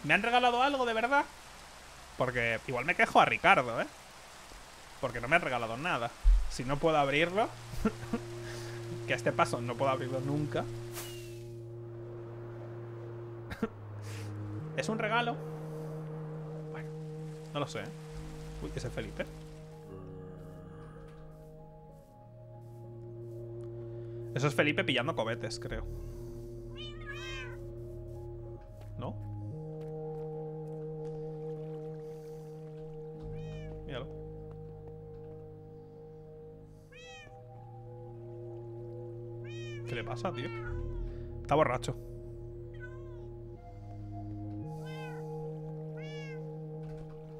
¿Me han regalado algo de verdad? Porque igual me quejo a Ricardo, ¿eh? Porque no me han regalado nada. Si no puedo abrirlo... que a este paso no puedo abrirlo nunca. ¿Es un regalo? Bueno, no lo sé. ¿eh? Uy, ese es Felipe. ¿eh? Eso es Felipe pillando cobetes, creo. ¿No? pasa, tío? Está borracho.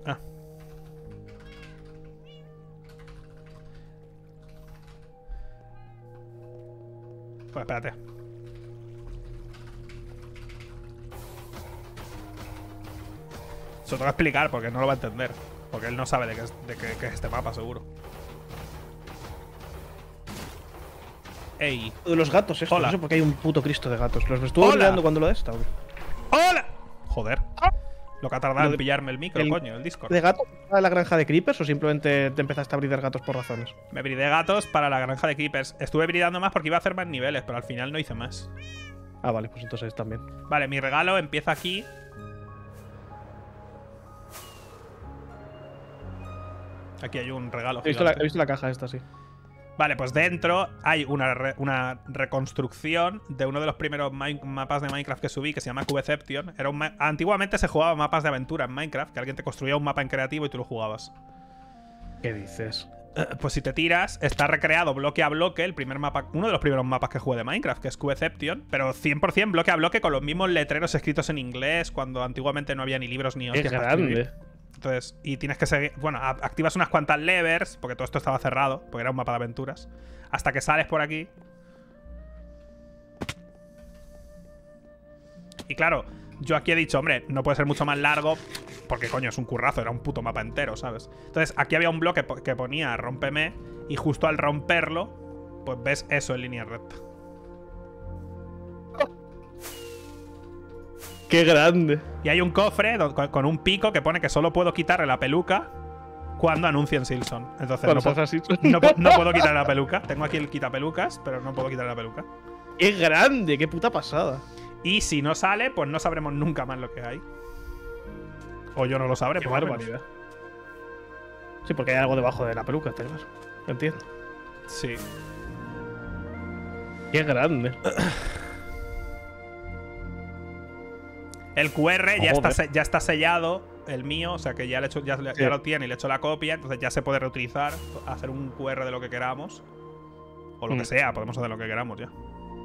Ah. Pues espérate. Se lo tengo que explicar porque no lo va a entender. Porque él no sabe de qué de qué es este mapa, seguro. Ey. los gatos, esto. Hola. No sé hay un puto Cristo de gatos. ¿Los estuve mirando cuando lo he ¡Hola! Joder. Ah. Lo que ha tardado en pillarme el micro, coño, el Discord. ¿De gatos para la granja de creepers o simplemente te empezaste a bridar gatos por razones? Me bridé gatos para la granja de creepers. Estuve bridando más porque iba a hacer más niveles, pero al final no hice más. Ah, vale, pues entonces también. Vale, mi regalo empieza aquí. Aquí hay un regalo. he visto la caja esta, sí. Vale, pues dentro hay una, reconstrucción de uno de los primeros mapas de Minecraft que subí, que se llama Cubeception. Era Antiguamente se jugaba mapas de aventura en Minecraft, que alguien te construía un mapa en creativo y tú lo jugabas. ¿Qué dices? Eh, pues si te tiras, está recreado bloque a bloque el primer mapa, uno de los primeros mapas que jugué de Minecraft, que es Cubeception, pero 100% bloque a bloque con los mismos letreros escritos en inglés, cuando antiguamente no había ni libros ni hostias. Es grande. Entonces, y tienes que seguir. Bueno, activas unas cuantas levers, porque todo esto estaba cerrado, porque era un mapa de aventuras. Hasta que sales por aquí. Y claro, yo aquí he dicho, hombre, no puede ser mucho más largo, porque coño, es un currazo, era un puto mapa entero, ¿sabes? Entonces, aquí había un bloque que ponía rompeme, y justo al romperlo, pues ves eso en línea recta. Qué grande. Y hay un cofre con un pico que pone que solo puedo quitarle la peluca cuando anuncien Silson. Entonces no puedo, no, puedo quitar la peluca. Tengo aquí el quitapelucas, pero no puedo quitar la peluca. ¡Qué grande! ¡Qué puta pasada! Y si no sale, pues no sabremos nunca más lo que hay. O yo no lo sabré, Qué barbaridad. Sí, porque hay algo debajo de la peluca, tenemos. Entiendo. Sí. Qué grande. El QR ya, está, ya está, sellado, el mío, o sea que ya, le hecho, ya, lo tiene y le he hecho la copia, entonces ya se puede reutilizar, hacer un QR de lo que queramos. O lo que mm. sea, podemos hacer lo que queramos ya.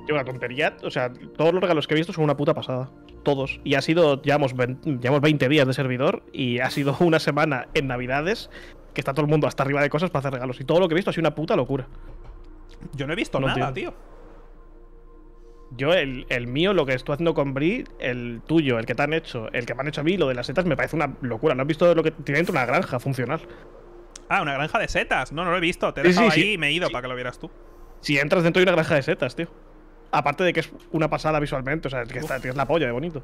Yo, una tontería, o sea, todos los regalos que he visto son una puta pasada. Todos. Y ha sido, llevamos, llevamos 20 días de servidor y ha sido una semana en Navidades que está todo el mundo hasta arriba de cosas para hacer regalos. Y todo lo que he visto ha sido una puta locura. Yo no he visto nada, tío yo, el, el, mío, lo que estoy haciendo con Bri, el tuyo, el que te han hecho, el que me han hecho a mí, lo de las setas, me parece una locura. ¿No has visto lo que tiene dentro una granja funcional? Ah, una granja de setas. No, no lo he visto. Te he dejado ahí y me he ido para que lo vieras tú. Si entras dentro de una granja de setas, tío. Aparte de que es una pasada visualmente, o sea, que tienes la polla de bonito.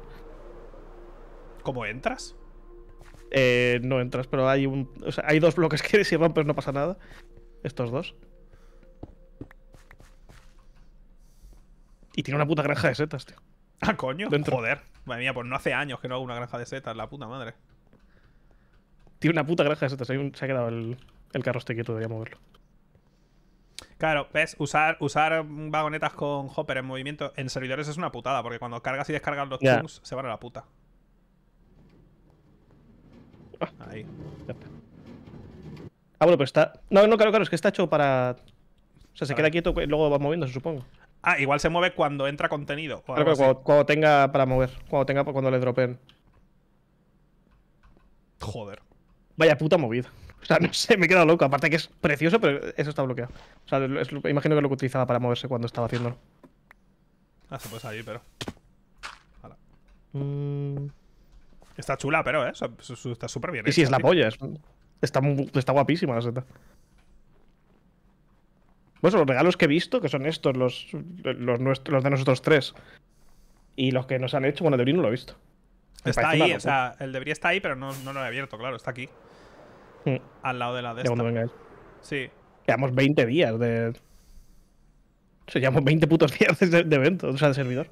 ¿Cómo entras? Eh, no entras, pero hay un. hay dos bloques que si rompes no pasa nada. Estos dos. Y tiene una puta granja de setas, tío. Ah, coño. Dentro. Joder. Madre mía, pues no hace años que no hago una granja de setas, la puta madre. Tiene una puta granja de setas. Se ha quedado el, el carro este quieto, debería moverlo. Claro, ves, usar, usar vagonetas con hopper en movimiento en servidores es una putada, porque cuando cargas y descargas los se van a la puta. Ah. Ahí. Ah, bueno, pero está. No, no, claro, claro, es que está hecho para. O sea, se queda quieto y luego va moviéndose, supongo. Ah, igual se mueve cuando entra contenido. cuando, tenga para mover. Cuando tenga cuando le dropen. Joder. Vaya puta movida. O sea, no sé, me he quedado loco. Aparte que es precioso, pero eso está bloqueado. O sea, imagino que lo que utilizaba para moverse cuando estaba haciéndolo. Ah, se puede salir, pero. Mm. Está chula, pero, ¿eh? está súper bien. Y es la polla. está, está guapísima la seta. Bueno, los regalos que he visto, que son estos, los, los, de nosotros tres. Y los que nos han hecho, bueno, Debris no lo he visto. está ahí, o sea, el Debris está ahí, pero no, no, lo he abierto, claro, está aquí. Mm. Al lado de la de, Sí. Llevamos 20 días de. O sea, llevamos 20 putos días de, evento, o sea, de servidor.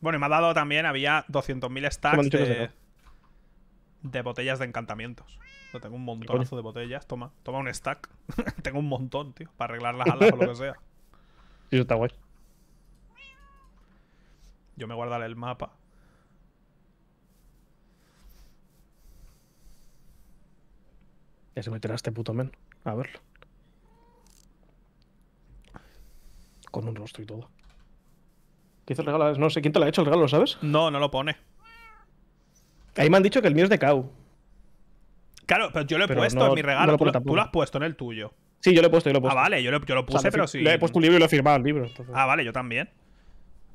Bueno, y me ha dado también, había 200.000 stacks de botellas de encantamientos tengo un montonazo de botellas. Toma, toma un stack. tengo un montón, tío, para arreglar las alas o lo que sea. eso está guay. Yo me guardaré el mapa. Ya se meterá este puto men. A verlo. Con un rostro y todo. ¿Qué hizo el regalo? No sé quién te lo ha hecho el regalo, ¿sabes? No, no lo pone. Ahí me han dicho que el mío es de Kau. Claro, pero yo lo he puesto en mi regalo. tú, lo has puesto en el tuyo. Sí, yo lo he puesto, yo lo he ah, puesto. Ah, vale, yo lo, yo lo puse, pero sí. Le he puesto un libro y lo he firmado el libro. Entonces. Ah, vale, yo también.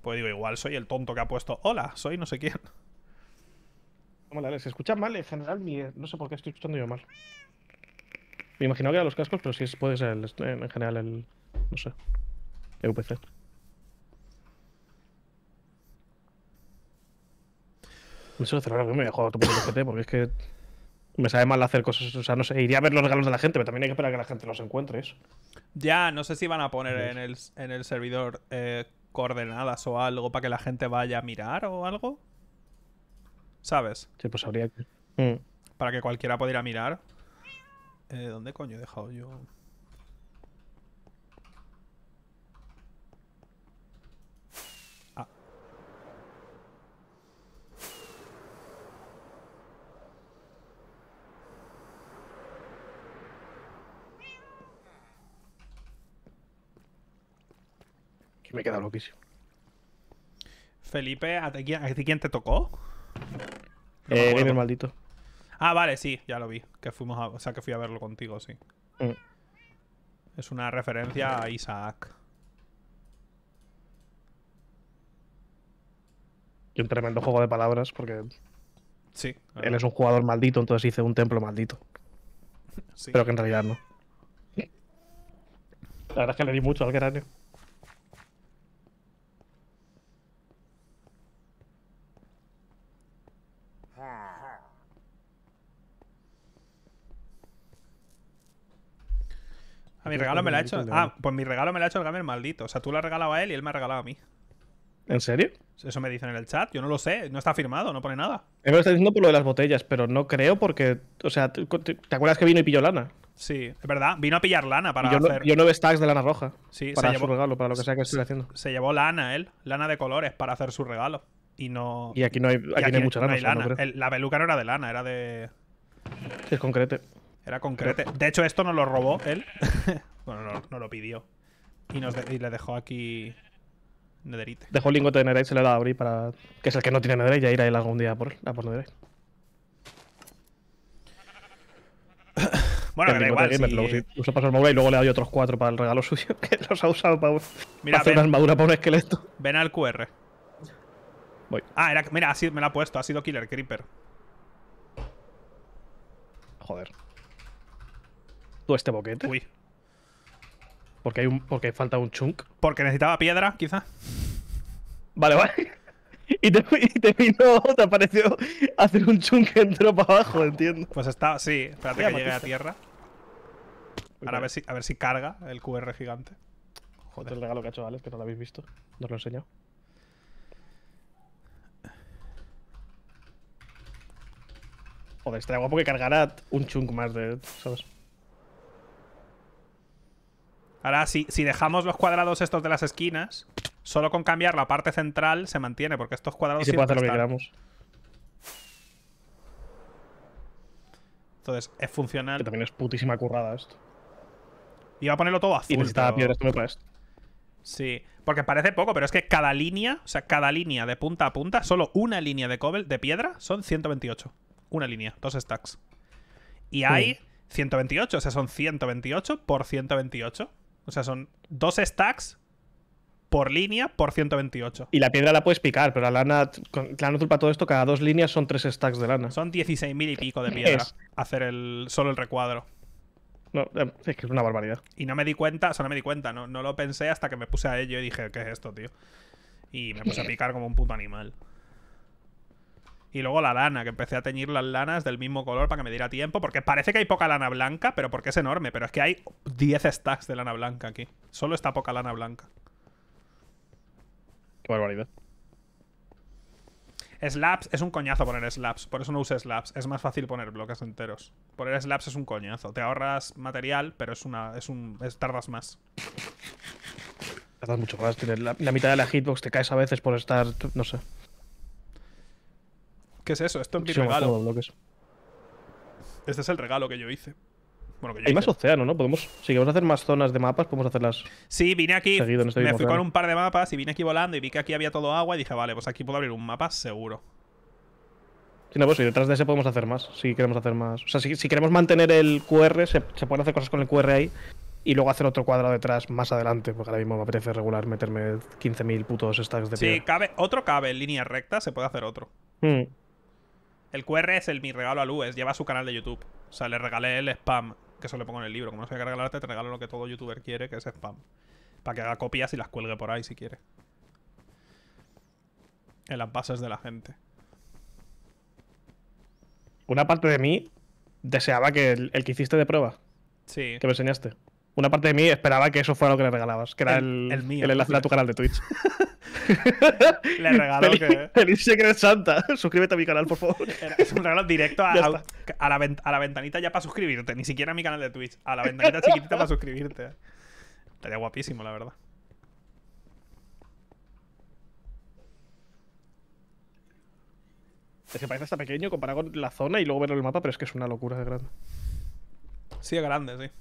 Pues digo, igual soy el tonto que ha puesto. Hola, soy no sé quién. No, vale, se escucha mal en general. no sé por qué estoy escuchando yo mal. Me imagino que eran los cascos, pero sí puede ser en general el. No sé. El UPC. cerrar, me voy a jugar otro poco de GT porque es que me sabe mal hacer cosas. O sea, no sé, iría a ver los regalos de la gente, pero también hay que esperar que la gente los encuentre. Ya, no sé si van a poner en el, en el servidor eh, coordenadas o algo para que la gente vaya a mirar o algo. ¿Sabes? Sí, pues habría que. Mm. Para que cualquiera a mirar. Eh, ¿Dónde coño he dejado yo? me he quedado loquísimo. Felipe, ¿a ti, quién te tocó? El eh, maldito. Ah, vale, sí, ya lo vi. Que fuimos o sea, que fui a verlo contigo, sí. Mm. Es una referencia a Isaac. Y un tremendo juego de palabras, porque. Sí. Él es un jugador maldito, entonces hice un templo maldito. Sí. Pero que en realidad no. La verdad es que le di mucho al cráneo. mi regalo me lo ha hecho. Ah, pues mi regalo me lo ha hecho el gamer maldito. O sea, tú lo has regalado a él y él me ha regalado a mí. ¿En serio? Eso me dicen en el chat, yo no lo sé, no está firmado, no pone nada. Me lo está diciendo por lo de las botellas, pero no creo porque, o sea, ¿te, acuerdas que vino y pilló lana? Sí, es verdad, vino a pillar lana para yo No, yo stacks de lana roja sí, para su regalo, para lo que sea que esté haciendo. Se llevó lana él, lana de colores para hacer su regalo y no... Y aquí no hay, aquí, hay mucha lana. la peluca no era de lana, era de... es concreto. Era concreto. De hecho, esto nos lo robó él. bueno, no, no, lo pidió. Y, nos le dejó aquí Nederite. Dejó el lingote de Nederite, se le da a abrir para. Que es el que no tiene Nederite, ya irá él algún día por, a por Nederite. Bueno, que da igual. usa para el y luego le doy otros cuatro para el regalo suyo, que los ha usado para, mira, hacer una armadura para un esqueleto. Ven al QR. Voy. Ah, era, mira, así me la ha puesto, ha sido Killer Creeper. Joder. Todo este boquete? Uy. Porque hay un. Porque falta un chunk. Porque necesitaba piedra, quizás. Vale, vale. Y te, y te vino, te apareció hacer un chunk entero para abajo, entiendo. Pues está, sí, espérate que llegue a tierra. a ver, si, a ver si carga el QR gigante. Joder. el regalo que ha hecho Alex, que no lo habéis visto. No os lo he enseñado. Joder, estaría guapo que cargará un chunk más de. ¿Sabes? Ahora, si, si dejamos los cuadrados estos de las esquinas, solo con cambiar la parte central se mantiene, porque estos cuadrados... Y se puede hacer lo que queramos. Entonces, es funcional. también es putísima currada esto. Iba a ponerlo todo azul. Y Sí, porque parece poco, pero es que cada línea, o sea, cada línea de punta a punta, solo una línea de cobel, de piedra, son 128. Una línea, dos stacks. Y hay 128, o sea, son 128 por 128. O sea, son dos stacks por línea por 128. Y la piedra la puedes picar, pero la lana, claro, lana todo esto, cada dos líneas son tres stacks de lana. Son 16.000 y pico de piedra hacer el, solo el recuadro. Eh, es que es una barbaridad. Y no me di cuenta, o sea, no me di cuenta, no, no lo pensé hasta que me puse a ello y dije, ¿qué es esto, tío? Y me puse a eh. picar como un puto animal. Y luego la lana, que empecé a teñir las lanas del mismo color para que me diera tiempo. Porque parece que hay poca lana blanca, pero porque es enorme. Pero es que hay 10 stacks de lana blanca aquí. Solo está poca lana blanca. Qué barbaridad. Slabs. es un coñazo poner slabs. por eso no uses slabs. Es más fácil poner bloques enteros. Poner slabs es un coñazo. Te ahorras material, pero es una. es un. tardas más. Tardas mucho más. La, la mitad de la hitbox te caes a veces por estar. no sé. ¿Qué es eso? Esto es mi regalo. Este es el regalo que yo hice. Hay más océano, ¿no? Podemos. Si queremos hacer más zonas de mapas, podemos hacerlas. Sí, vine aquí. Este me fui con un par de mapas y vine aquí volando y vi que aquí había todo agua y dije, vale, pues aquí puedo abrir un mapa seguro. Sí, no, pues si detrás de ese podemos hacer más. Si queremos hacer más. O sea, si, queremos mantener el QR, se, pueden hacer cosas con el QR ahí y luego hacer otro cuadrado detrás más adelante, porque ahora mismo me apetece regular meterme 15.000 putos stacks de piedra. Sí, cabe, otro cabe en línea recta, se puede hacer otro. Hmm. El QR es el mi regalo a Lues, lleva su canal de YouTube. O sea, le regalé el spam, que eso le pongo en el libro. Como no sé qué regalarte, este, te regalo lo que todo youtuber quiere, que es spam. Para que haga copias y las cuelgue por ahí si quiere. En las bases de la gente. Una parte de mí deseaba que el, el que hiciste de prueba. Sí. Que me enseñaste. Una parte de mí esperaba que eso fuera lo que le regalabas, que era el, el, mío, enlace a tu canal de Twitch. le regaló feliz, que. Feliz Secret Santa. Suscríbete a mi canal, por favor. es un regalo directo a, a, la a, la ventanita ya para suscribirte. Ni siquiera a mi canal de Twitch. A la ventanita chiquitita para suscribirte. Estaría guapísimo, la verdad. Es que parece hasta pequeño comparado con la zona y luego ver el mapa, pero es que es una locura de grande. Sí, es grande, sí.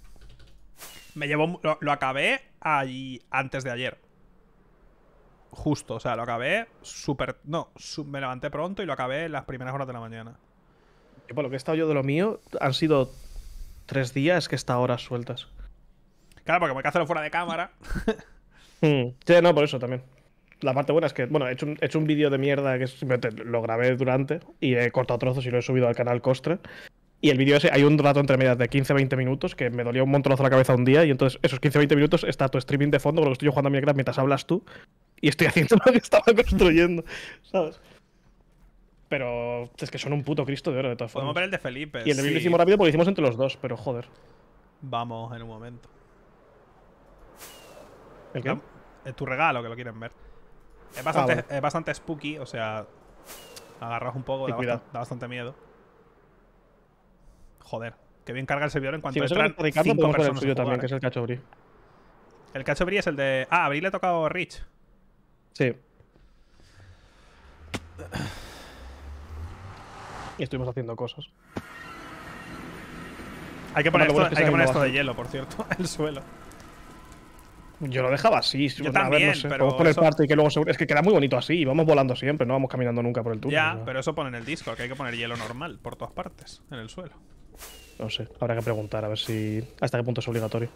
Me llevó... Lo, acabé allí antes de ayer. Justo, o sea, lo acabé súper... No, me levanté pronto y lo acabé en las primeras horas de la mañana. Yo, por lo que he estado yo de lo mío, han sido tres días que he estado horas sueltas. Claro, porque me que hacerlo fuera de cámara. Mm. sí, no, por eso también. La parte buena es que, bueno, he hecho un, he hecho un vídeo de mierda que simplemente lo grabé durante y he cortado trozos y lo he subido al canal Costre. Y el vídeo ese, hay un rato entre medias de 15-20 minutos que me dolía un montonazo la cabeza un día. Y entonces, esos 15-20 minutos está tu streaming de fondo, con lo estoy jugando a Minecraft mientras hablas tú. Y estoy haciendo lo que estaba construyendo, ¿sabes? Pero es que son un puto Cristo de oro, de todas formas. Podemos ver el de Felipe. Y el de lo hicimos rápido porque lo hicimos entre los dos, pero joder. Vamos en un momento. ¿El qué? Es tu regalo que lo quieren ver. Es bastante, ah, bastante spooky, o sea, agarras un poco, da bastante miedo. Joder, que bien carga el servidor en cuanto sí, entran Ricardo, cinco personas el suyo también, que es el cachobrí. El cachobrí es el de... Ah, Abril le ha tocado Rich. Sí. Y estuvimos haciendo cosas. Hay que poner, esto, hay que poner esto, de hielo, por cierto, el suelo. Yo lo dejaba así. Yo también, ver, no sé. pero parte y que luego Es que queda muy bonito así. vamos volando siempre, no vamos caminando nunca por el túnel. Ya, pero eso pone en el disco, que hay que poner hielo normal por todas partes, en el suelo. No sé, habrá que preguntar a ver si hasta qué punto es obligatorio.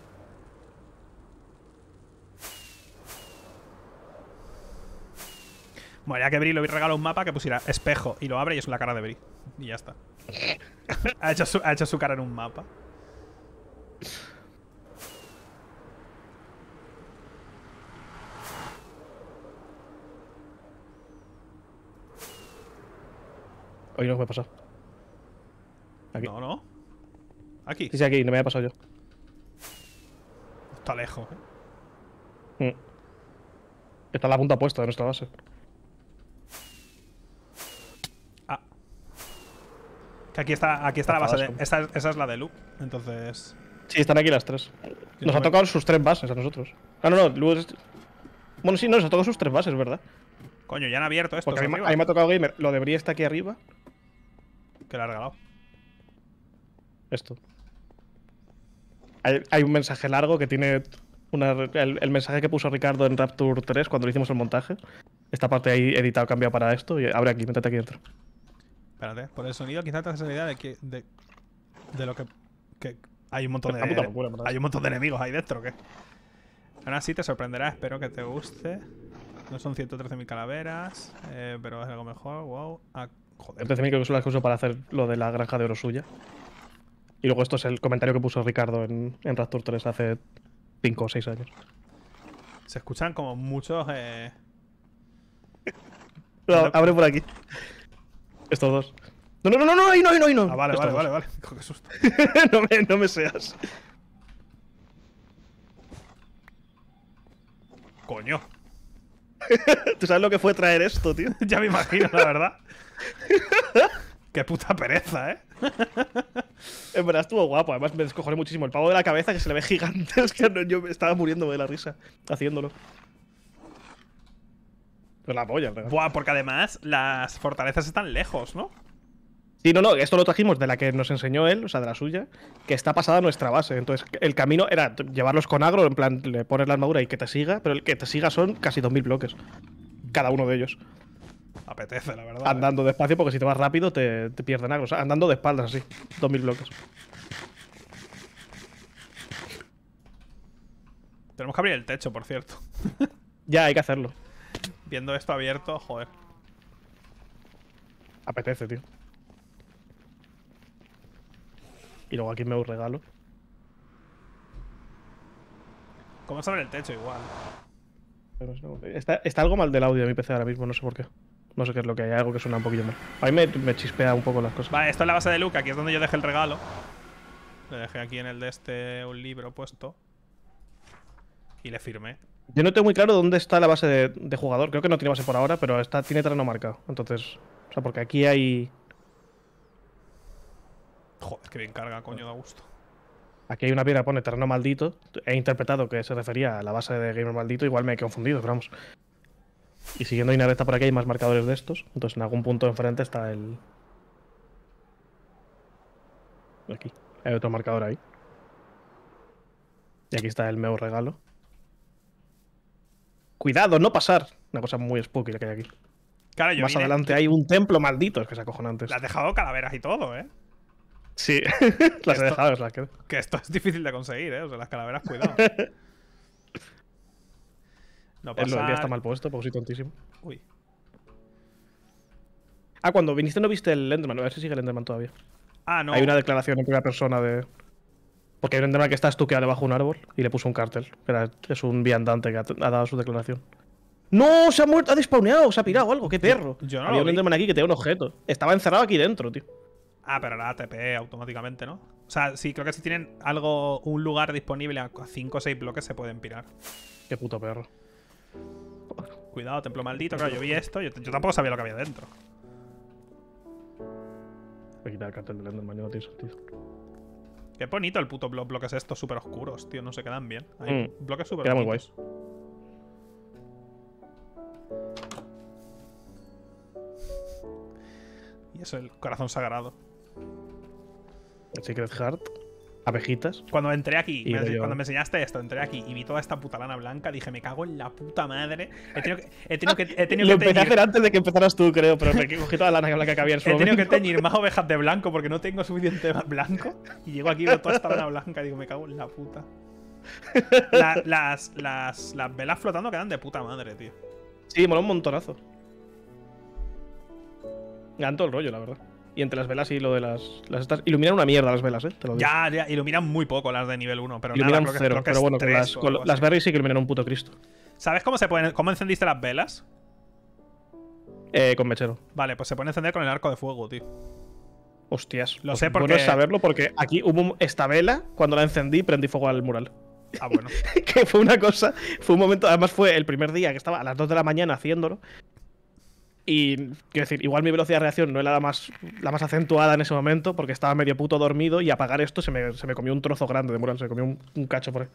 Bueno, ya que Bri le regaló un mapa que pusiera espejo y lo abre y es la cara de Bri. Y ya está. ha, hecho su, cara en un mapa. Hoy no me ha pasado. Aquí. No, no. ¿Aquí? Sí, sí, aquí, no me había pasado yo. Está lejos, eh. Mm. Está la punta puesta de nuestra base. Ah. Que aquí está, aquí está, la base. De, esa es la de Lu, entonces. Sí, están aquí las tres. Nos ha tocado sus tres bases a nosotros. Ah, no, no, Luke es... Bueno, sí, no, nos ha tocado sus tres bases, ¿verdad? Coño, ya han abierto esto. Porque me ha tocado Gamer. Lo debería estar aquí arriba. Que le ha regalado. Esto hay, un mensaje largo que tiene el, mensaje que puso Ricardo en Rapture 3 cuando le hicimos el montaje. Esta parte ahí editado, cambiado para esto. abre aquí, métete aquí dentro. Espérate, por el sonido quizás te haces idea de que. de, lo que, Hay un montón de. hay un montón de enemigos ahí dentro, que. Ahora sí te sorprenderá, espero que te guste. No son 113.000 calaveras, eh, pero es algo mejor, wow. Ah, joder. mí que son las que uso para hacer lo de la granja de oro suya. Y luego esto es el comentario que puso Ricardo en, en Raptor 3 hace 5 o 6 años. Se escuchan como muchos... Eh... abre por aquí. Estos dos. No, no, no, no, ahí no, ahí no, ahí no. Ah, vale, vale, vale, vale. Qué susto. no, me, no me seas. Coño. ¿Tú sabes lo que fue traer esto, tío? ya me imagino, la verdad. Qué puta pereza, ¿eh? en verdad estuvo guapo, además me descojoné muchísimo. El pavo de la cabeza que se le ve gigante, es que yo me estaba muriéndome de la risa haciéndolo. la polla, ¿verdad? Buah, porque además las fortalezas están lejos, ¿no? Sí, no, no, esto lo trajimos de la que nos enseñó él, o sea, de la suya, que está pasada nuestra base. Entonces, el camino era llevarlos con agro, en plan, le pones la armadura y que te siga, pero el que te siga son casi 2.000 bloques, cada uno de ellos. Apetece, la verdad. Andando eh. despacio, porque si te vas rápido te, pierden algo. O sea, andando de espaldas así. 2000 bloques. Tenemos que abrir el techo, por cierto. ya, hay que hacerlo. Viendo esto abierto, joder. Apetece, tío. Y luego aquí me un regalo. ¿Cómo se el techo igual? Está, está algo mal del audio de mi PC ahora mismo, no sé por qué. No sé qué es lo que hay, algo que suena un poquillo mal. A mí me, chispea un poco las cosas. Vale, esto es la base de Luca, aquí es donde yo dejé el regalo. Le dejé aquí en el de este un libro puesto. Y le firmé. Yo no tengo muy claro dónde está la base de, jugador. Creo que no tiene base por ahora, pero tiene terreno marcado. Entonces, o sea, porque aquí hay... Joder, que bien carga, coño, da gusto. Aquí hay una piedra que pone terreno maldito. He interpretado que se refería a la base de gamer maldito. Igual me he confundido, pero vamos. Y siguiendo una recta por aquí hay más marcadores de estos. Entonces en algún punto enfrente está el... Aquí. Hay otro marcador ahí. Y aquí está el meu regalo. ¡Cuidado, no pasar! Una cosa muy spooky la que hay aquí. Más adelante hay un templo maldito, es que se antes. Las has dejado calaveras y todo, ¿eh? Sí, las he dejado, es la que... Que esto es difícil de conseguir, ¿eh? O sea, las calaveras, cuidado. No pasa nada. está mal puesto, porque soy tontísimo. Uy. Ah, cuando viniste no viste el Enderman. A ver si sigue el Enderman todavía. Ah, no. Hay una declaración en primera persona de. Porque hay un Enderman que está estuqueado debajo un árbol y le puso un cartel. es un viandante que ha, dado su declaración. ¡No! Se ha muerto, ha despawneado, se ha pirado algo, qué perro. Yo no Había un Enderman aquí que tenía un objeto. Estaba encerrado aquí dentro, tío. Ah, pero era ATP automáticamente, ¿no? O sea, sí, creo que si tienen algo, un lugar disponible a 5 o 6 bloques se pueden pirar. Qué puto perro. Cuidado, templo maldito. Claro, yo vi esto. Yo, yo tampoco sabía lo que había dentro. Voy a quitar el cartel del Enderman, no tiene sentido. Qué bonito el puto bloque, bloques estos súper oscuros, tío. No se quedan bien. Hay mm, bloques súper Queda muy guays. Y eso, el corazón sagrado. Secret Heart abejitas. Cuando entré aquí, me, cuando me enseñaste esto, entré aquí y vi toda esta puta lana blanca, dije, me cago en la puta madre. He tenido que, he tenido que, he tenido Lo que teñir... hacer antes de que empezaras tú, creo, pero cogí toda la lana blanca que había He tenido que teñir más ovejas de blanco porque no tengo suficiente blanco. Y llego aquí y veo toda esta lana blanca y digo, me cago en la puta. las, las, las velas flotando quedan de puta madre, tío. Sí, mola un montonazo. todo el rollo, la verdad y entre las velas y lo de las, Iluminan una mierda las velas, ¿eh? Ya, ya, iluminan muy poco las de nivel 1, pero iluminan nada, creo que, pero bueno, con las, con sí que iluminan un puto Cristo. ¿Sabes cómo se pueden, cómo encendiste las velas? Eh, con mechero. Vale, pues se puede encender con el arco de fuego, tío. Hostias. Lo pues sé porque. Bueno es saberlo porque aquí hubo esta vela, cuando la encendí, prendí fuego al mural. Ah, bueno. que fue una cosa, fue un momento, además fue el primer día que estaba a las 2 de la mañana haciéndolo y quiero decir, igual mi velocidad de reacción no era la más, la más acentuada en ese momento porque estaba medio puto dormido y apagar esto se me, comió un trozo grande de se me comió un, cacho por ahí.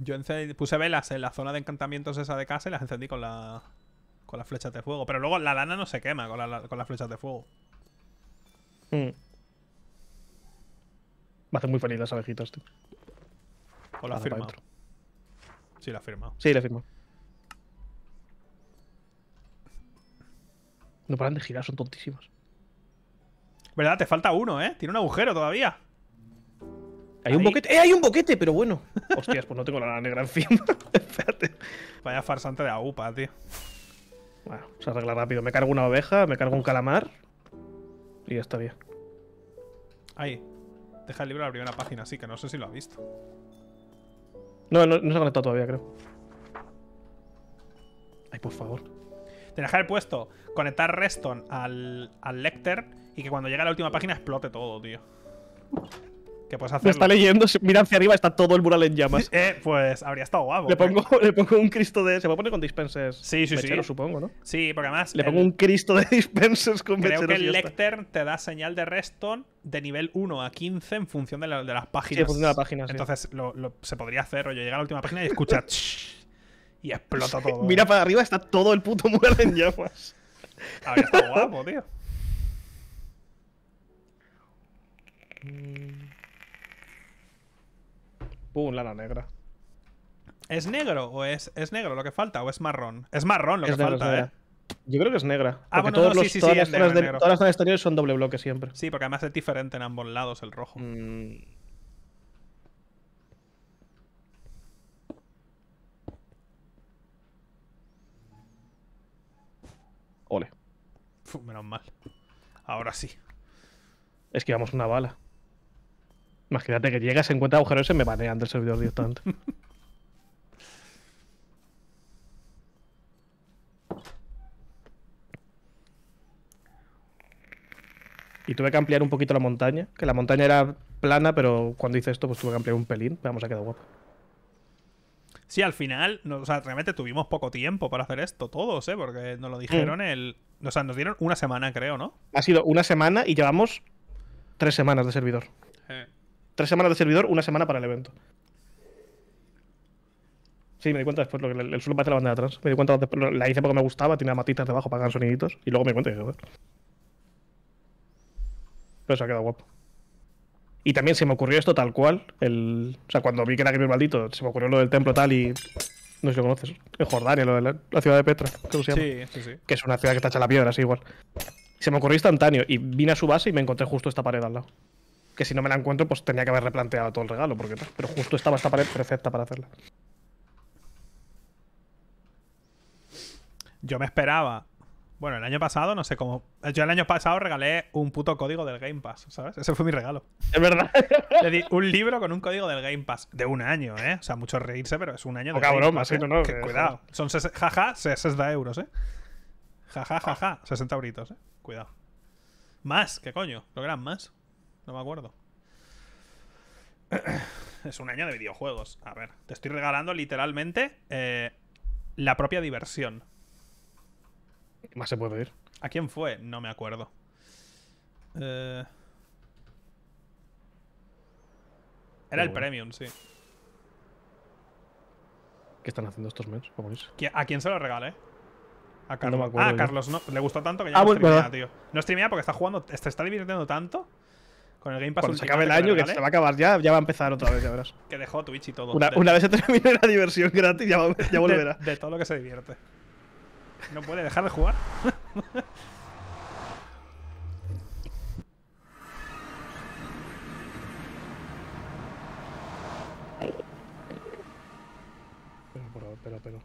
Yo encendí, puse velas en la zona de encantamientos esa de casa y las encendí con con las flechas de fuego. Pero luego la lana no se quema con, las flechas de fuego. va mm. Me hacen muy feliz las abejitas, tío. ¿O la ha firmado? Sí, la firma Sí, la firma No paran de girar, son tontísimos. ¿Verdad? Te falta uno, ¿eh? Tiene un agujero todavía. Hay un boquete. ¡Eh! Hay un boquete, pero bueno. Hostias, pues no tengo la negra encima. Espérate. Vaya farsante de agupa, tío. Bueno, se arregla rápido. Me cargo una oveja, me cargo un calamar. Y ya está bien. Ahí. Deja el libro a la primera página, así que no sé si lo ha visto. No, no, no se ha conectado todavía, creo. Ay, por favor. Tienes dejar el puesto, conectar Reston al, al Lecter y que cuando llegue a la última página explote todo, tío. Que puedes hacer. Está leyendo, mira hacia arriba, está todo el mural en llamas. eh, pues habría estado guapo. ¿eh? Le pongo, un Cristo de. Se puede poner con dispensers. Sí, sí, sí. supongo, ¿no? Sí, porque además. Le pongo un Cristo de dispensers con Creo que el Lecter te da señal de Reston de nivel 1 a 15 en función de, las páginas. Sí, en función de las páginas. Entonces se podría hacer, oye, llegar a la última página y escuchar y explota todo. Mira para arriba, está todo el puto mural en llamas. ver, ah, está guapo, tío. Mm. Pum, lana negra. ¿Es negro o es, es negro lo que falta o es marrón? Es marrón lo que falta, eh. Yo creo que es negra. Ah, todos los, sí, todas, sí, las negro, todas, las zonas exteriores son doble bloque siempre. Sí, porque además es diferente en ambos lados el rojo. Mm. Ole. menos mal. Ahora sí. Es que vamos una bala. Imagínate que llegas, se encuentra agujeros y se me banean del servidor directamente. y tuve que ampliar un poquito la montaña, que la montaña era plana, pero cuando hice esto pues tuve que ampliar un pelín, vamos a quedado guapo. Sí, al final, o sea, realmente tuvimos poco tiempo para hacer esto, todos, ¿eh? Porque nos lo mm. dijeron el. O sea, nos dieron una semana, creo, ¿no? Ha sido una semana y llevamos tres semanas de servidor. Eh. Tres semanas de servidor, una semana para el evento. Sí, me di cuenta después, lo que el, el suelo la banda de atrás. Me di cuenta después, la hice porque me gustaba, tenía matitas debajo para ganar soniditos. Y luego me di cuenta Pero se ha quedado guapo. Y también se me ocurrió esto tal cual. El, o sea, cuando vi que era el maldito, se me ocurrió lo del templo tal y. No sé si lo conoces. En Jordania, lo de la, ciudad de Petra, que Sí, sí, sí. Que es una ciudad que está hecha la piedra, así igual. Se me ocurrió instantáneo y vine a su base y me encontré justo esta pared al lado. Que si no me la encuentro, pues tenía que haber replanteado todo el regalo, porque Pero justo estaba esta pared perfecta para hacerla. Yo me esperaba bueno, el año pasado, no sé cómo. Yo el año pasado regalé un puto código del Game Pass, ¿sabes? Ese fue mi regalo. Es verdad. un libro con un código del Game Pass. De un año, ¿eh? O sea, mucho reírse, pero es un año de. Oh, cabrón, más no, no, cuidado. Son jaja, ja, 60 euros, ¿eh? Jaja, 60 euritos, ¿eh? Cuidado. Más, ¿qué coño? Lo eran más. No me acuerdo. Es un año de videojuegos. A ver, te estoy regalando literalmente eh, la propia diversión más se puede ir? ¿A quién fue? No me acuerdo. Eh, era el Premium, sí. ¿Qué están haciendo estos meses? ¿A quién se lo regalé? A Carlos. No ah, Carlos, no, le gustó tanto que ya ah, no streamea, tío. No streamea porque está jugando, se está divirtiendo tanto con el Game Pass. Cuando se acabe el año, que, se va a acabar ya, ya va a empezar otra vez, ya verás. que dejó Twitch y todo. Una, vez se termine la diversión gratis, ya, volverá. de, todo lo que se divierte. No puede dejar de jugar. pero, pero, pero.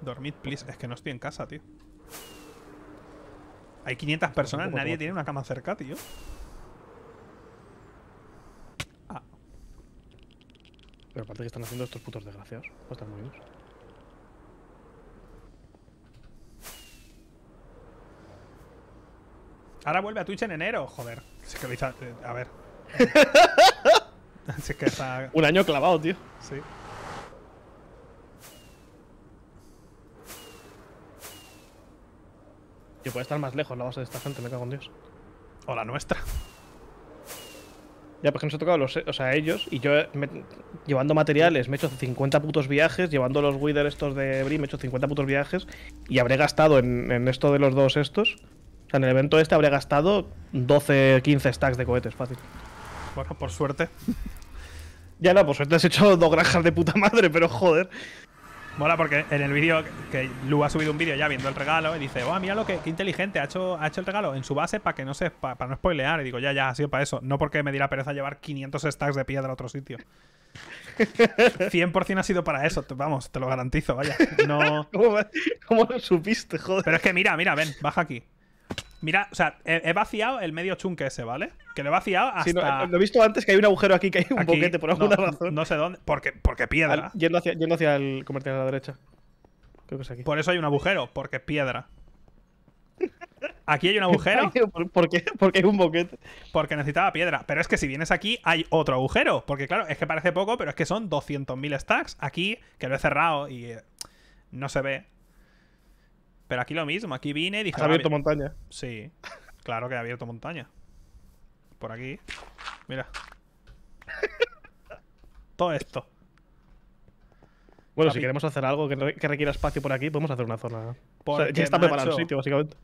Dormid, please. Es que no estoy en casa, tío. Hay 500 personas, nadie tiene una cama cerca, tío. Ah. Pero aparte que están haciendo estos putos desgraciados. Pues están bien Ahora vuelve a Twitch en enero, joder. Si eh, a ver. Un año clavado, tío. Sí. Yo puede estar más lejos la base de esta gente, me cago en Dios. O la nuestra. Ya, porque nos ha tocado los, o ellos y yo eh, llevando materiales me he hecho 50 putos viajes, llevando los Wither estos de Bri me he hecho 50 putos viajes y habré gastado en esto de los dos estos en el evento este habré gastado 12, 15 stacks de cohetes, fácil. Bueno, por suerte. ya no, por suerte has hecho dos granjas de puta madre, pero joder. Mola porque en el vídeo que Lu ha subido un vídeo ya viendo el regalo y dice, oh, mira lo que, inteligente, ha hecho, ha hecho el regalo en su base para que no para, no spoilear. Y digo, ya, ya, ha sido para eso. No porque me diera pereza llevar 500 stacks de piedra a otro sitio. 100% ha sido para eso, vamos, te lo garantizo, vaya. ¿Cómo, ¿Cómo, lo supiste, joder? Pero es que mira, mira, ven, baja aquí. Mira, o sea, he, vaciado el medio chunque ese, ¿vale? Que lo he vaciado hasta... lo he visto antes que hay un agujero aquí, que hay un boquete por alguna razón. No sé dónde, porque, piedra. yendo, hacia, el comercial a la derecha. Creo que es aquí. Por eso hay un agujero, porque piedra. Aquí hay un agujero. ¿Por qué? Porque hay un boquete. Porque necesitaba piedra. Pero es que si vienes aquí, hay otro agujero. Porque claro, es que parece poco, pero es que son 200.000 stacks. Aquí, que lo he cerrado y eh, no se ve. Pero aquí lo mismo, aquí vine y dije. Has abierto montaña. Sí, claro que ha abierto montaña. Por aquí. Mira. Todo esto. Bueno, si queremos hacer algo que, requiera espacio por aquí, podemos hacer una zona. ya está preparado el sitio, básicamente.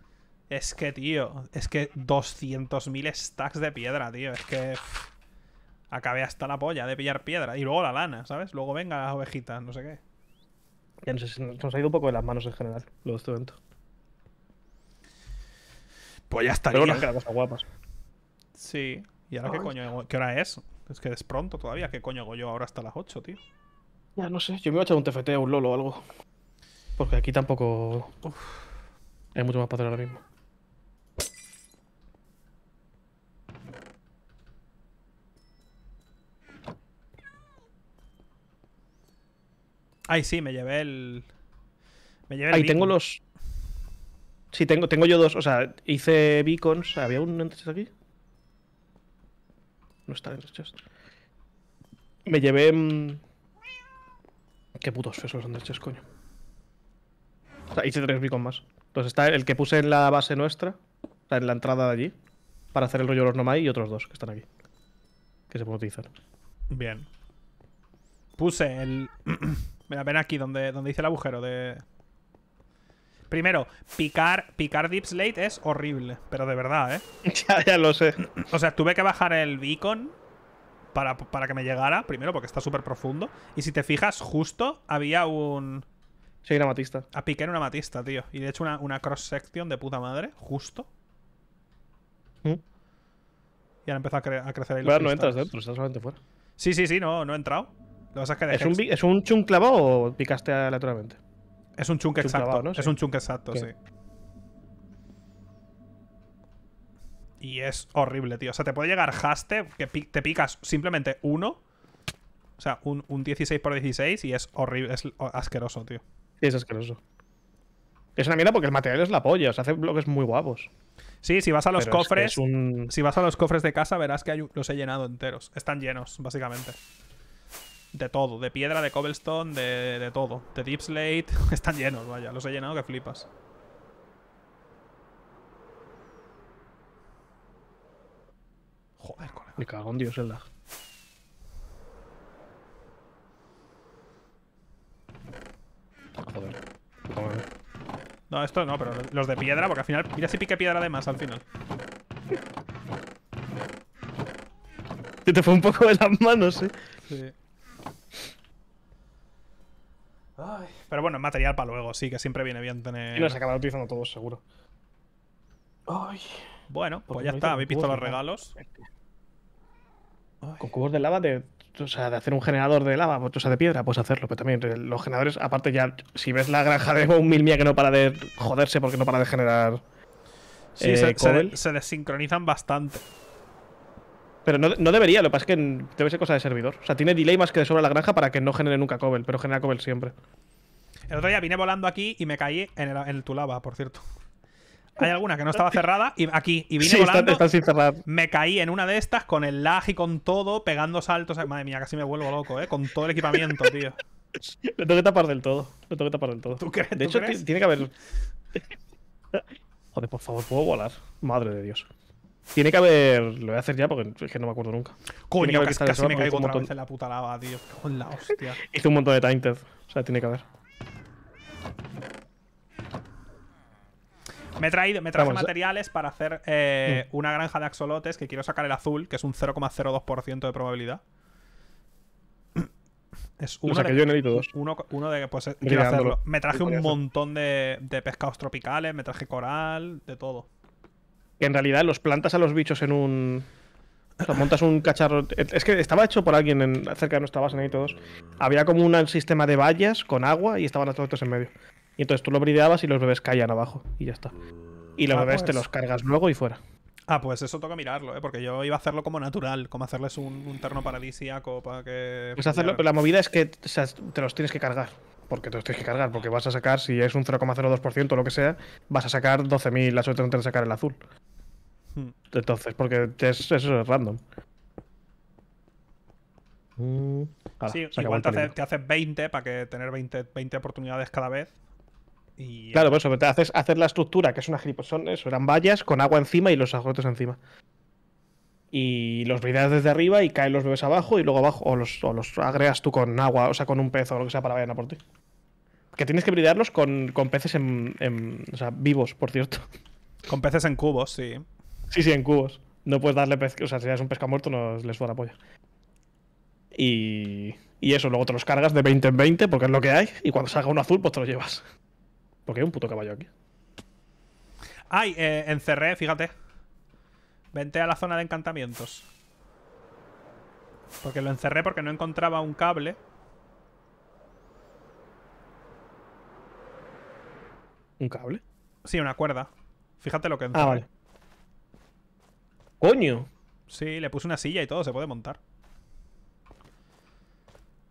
Es que, tío, es que 200.000 stacks de piedra, tío. Es que. Acabe acabé hasta la polla de pillar piedra. Y luego la lana, ¿sabes? Luego venga las ovejitas, no sé qué. Ya nos, nos ha ido un poco de las manos en general, lo de este evento. Pues ya estaría. Pero no cosas guapas. Sí. ¿Y ahora qué ah, coño? ¿Qué hora es? Es que es pronto todavía. ¿Qué coño hago yo ahora hasta las 8, tío? Ya no sé. Yo me voy a echar un TFT, un Lolo o algo. Porque aquí tampoco. Uf. Hay mucho más para ahora mismo. Ay, sí, me llevé el. Me llevé el Ahí tengo los. Sí, tengo, tengo yo dos. O sea, hice beacons. ¿Había un antes aquí? No está el chest. Me llevé. Mm, qué putos feos los coño. O sea, hice tres beacons más. Entonces está el que puse en la base nuestra, o sea, en la entrada de allí, para hacer el rollo de los Nomai y otros dos que están aquí. Que se pueden utilizar. Bien. Puse el. Mira, ven aquí, donde, donde dice el agujero de... Primero, picar, picar Deep Slate es horrible, pero de verdad, ¿eh? ya, lo sé. O sea, tuve que bajar el beacon para, que me llegara, primero porque está súper profundo. Y si te fijas, justo había un... Sí, una matista. A piqué en una matista, tío. Y de hecho una, una cross-section de puta madre, justo. ¿Mm? Y ahora empezó a, crecer ahí los no entras dentro, estás solamente fuera. Sí, sí, sí, no, no he entrado. ¿Es, un, ¿Es un o picaste aleatoriamente? Es un chunk, exacto. ¿no? Es un chunk exacto, sí. Y es horrible, tío. O sea, te puede llegar haste, que te picas simplemente uno. O sea, un, 16 por 16 y es horrible, es asqueroso, tío. es asqueroso. Es una mierda porque el material es la polla, o sea, hace bloques muy guapos. Sí, si vas a los cofres. Si vas a los cofres de casa, verás que los he llenado enteros. Están llenos, básicamente de todo, de piedra, de cobblestone, de, todo, de deep slate, están llenos, vaya, los he llenado que flipas. Joder, colega. Me cago en Dios el lag. Joder. No, esto no, pero los de piedra, porque al final. Mira si pique piedra de más al final. te fue un poco de las manos, eh. Sí pero bueno, material para luego, sí, que siempre viene bien tener. Y los acabará utilizando todos, seguro. Bueno, pues ya está, habéis visto los regalos. Con cubos de lava, de, o sea, de hacer un generador de lava, o sea, de piedra, puedes hacerlo, pero también eh, los generadores, aparte ya, si ves la granja de un mil mía que no para de joderse porque no para de generar. Sí, eh, se desincronizan bastante. Pero no, debería, lo que pasa es que debe ser cosa de servidor. O sea, tiene delay más que de sobra la granja para que no genere nunca cobel, pero genera cobel siempre. El otro día vine volando aquí y me caí en, el, tu lava, por cierto. Hay alguna que no estaba cerrada y aquí y vine volando. Me caí en una de estas con el lag y con todo, pegando saltos. Madre mía, casi me vuelvo loco, eh, con todo el equipamiento, tío. Lo tengo que tapar del todo. Lo tengo que tapar del todo. ¿Tú crees? De hecho, tiene que haber. Joder, por favor, puedo volar. Madre de Dios. Tiene que haber. Lo voy a hacer ya porque es que no me acuerdo nunca. Coño, casi, me caigo otra vez en la puta lava, tío. Con la hostia. Hice un montón de Tainted. O sea, tiene que haber. Me he traído, me traje materiales para hacer eh, mm. una granja de axolotes que quiero sacar el azul, que es un 0,02% de probabilidad. Es uno, de, que yo dos. Uno, uno de que pues quiero hacerlo. Me traje un montón de, de pescados tropicales, me traje coral, de todo que en realidad los plantas a los bichos en un. Los montas un cacharro. Es que estaba hecho por alguien en, cerca de nuestra base, ahí todos. Había como un sistema de vallas con agua y estaban todos en medio. Y entonces tú lo brideabas y los bebés caían abajo y ya está. Y los ah, bebés te pues. los cargas luego y fuera. Ah, pues eso toca mirarlo, ¿eh? porque yo iba a hacerlo como natural, como hacerles un, terno paradisíaco para que. Pues hacerlo, la movida es que te los tienes que cargar porque te los tienes que cargar, porque vas a sacar, si es un 0,02% o lo que sea, vas a sacar 12.000, las suerte no sacar el azul. Hmm. Entonces, porque es, eso es random. Mm. Sí, sea, igual te haces, 20 para que tener 20, oportunidades cada vez. Claro, pero eso, te haces hacer la estructura, que es una gilipollas, eran vallas con agua encima y los ajotes encima y los bridas desde arriba y caen los bebés abajo y luego abajo, o los, o los agregas tú con agua, o sea, con un pez o lo que sea para vayan a por ti. Que tienes que bridarlos con, peces en, O sea, vivos, por cierto. Con peces en cubos, sí. Sí, sí, en cubos. No puedes darle pez. O sea, si eres un pesca muerto, no les la apoyo Y. Y eso, luego te los cargas de 20 en 20, porque es lo que hay. Y cuando salga uno azul, pues te lo llevas. Porque hay un puto caballo aquí. Ay, eh, encerré, fíjate. Vente a la zona de encantamientos. Porque lo encerré porque no encontraba un cable. ¿Un cable? Sí, una cuerda. Fíjate lo que encerré. Ah, vale. ¡Coño! Sí, le puse una silla y todo, se puede montar.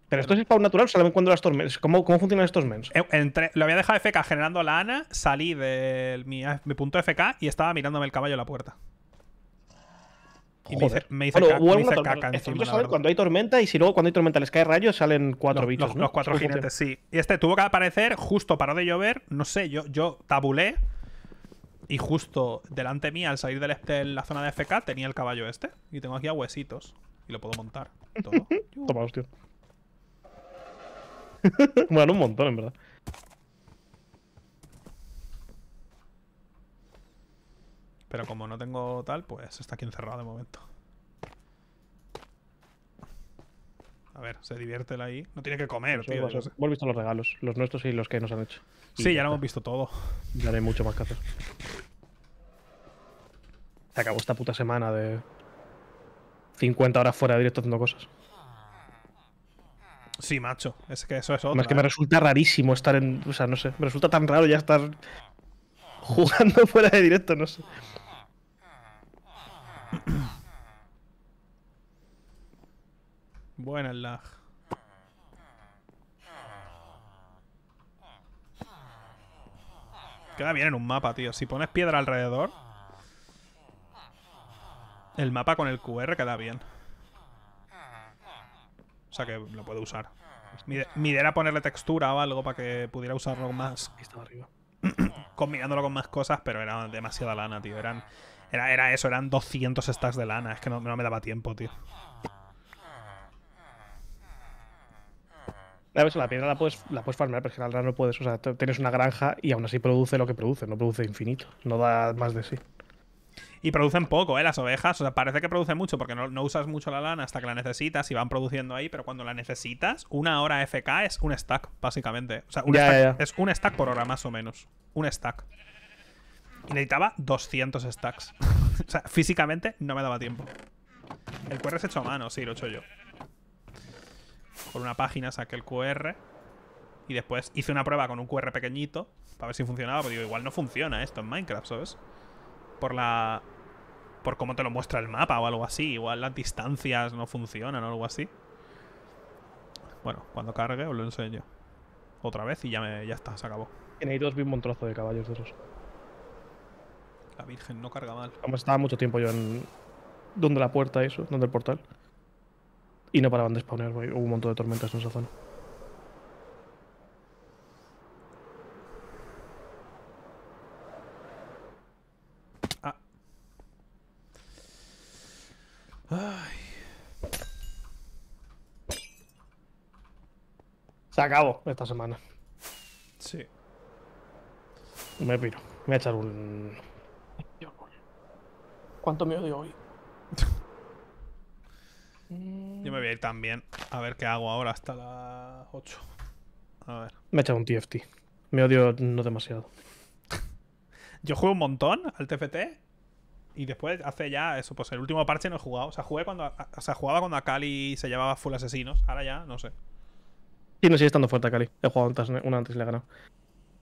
Pero esto es spawn natural, solamente cuando las tormentas. ¿Cómo, ¿Cómo, funcionan estos mens? Eh, Entre, lo había dejado FK generando la ANA, salí de mi, mi punto FK y estaba mirándome el caballo a la puerta. Y me dice caca, encima, cuando hay tormenta y si luego cuando hay tormenta les cae rayos salen cuatro bichos. Los, cuatro jinetes, sí. Y este tuvo que aparecer, justo paró de llover, no sé, yo, yo tabulé y justo delante mí, al salir del, de la zona de FK, tenía el caballo este. Y tengo aquí a huesitos. Y lo puedo montar. Toma, hostia. bueno, un montón, en verdad. Pero como no tengo tal, pues está aquí encerrado de momento. A ver, se divierte ahí. No tiene que comer, tío. Hemos visto los regalos, los nuestros y los que nos han hecho. sí, ya, lo hemos visto todo. Ya no hay mucho más que hacer. Se acabó esta puta semana de 50 horas fuera de directo haciendo cosas. Sí, macho. Es que eso es otro. Es que ¿eh? me resulta rarísimo estar en. O sea, no sé. Me resulta tan raro ya estar jugando fuera de directo, no sé. Buena el lag. Queda bien en un mapa, tío. Si pones piedra alrededor... El mapa con el QR queda bien. O sea que lo puedo usar. Mi, idea era ponerle textura o algo para que pudiera usarlo más... Estaba arriba. combinándolo con más cosas, pero era demasiada lana, tío. Eran, era, era eso, eran 200 stacks de lana. Es que no me daba tiempo, tío. La, la piedra la puedes, la puedes farmear, pero en general no puedes. O sea, tienes una granja y aún así produce lo que produce, no produce infinito, no da más de sí. Y producen poco, ¿eh? Las ovejas. O sea, parece que producen mucho porque no, usas mucho la lana hasta que la necesitas y van produciendo ahí, pero cuando la necesitas, una hora FK es un stack, básicamente. O sea, es un stack por hora, más o menos. Un stack. necesitaba 200 stacks. o sea, físicamente no me daba tiempo. El QR es hecho a mano, sí, lo he hecho yo con una página, saqué el QR y después hice una prueba con un QR pequeñito para ver si funcionaba, pero digo, igual no funciona esto en Minecraft, ¿sabes? Por la... por cómo te lo muestra el mapa o algo así, igual las distancias no funcionan o algo así. Bueno, cuando cargue os lo enseño. Otra vez y ya, me, ya está, se acabó. En ahí dos vi un trozo de caballos de esos. La Virgen no carga mal. Como estaba mucho tiempo yo en... ¿Dónde la puerta eso, ¿Dónde el portal. Y no paraban de spawnear, Hubo un montón de tormentas en esa zona. Ah. Se acabó esta semana. Sí. Me piro. Me voy a echar un... ¿Cuánto me odio hoy? Yo me voy a ir también. A ver qué hago ahora hasta las 8. A ver. Me he echado un TFT. Me odio no demasiado. Yo juego un montón al TFT. Y después hace ya eso, pues el último parche no he jugado. O sea, jugué cuando, o jugaba cuando Akali se llevaba full asesinos. Ahora ya, no sé. Sí, no sigue estando fuerte a Cali. He jugado antes, una antes y le he ganado.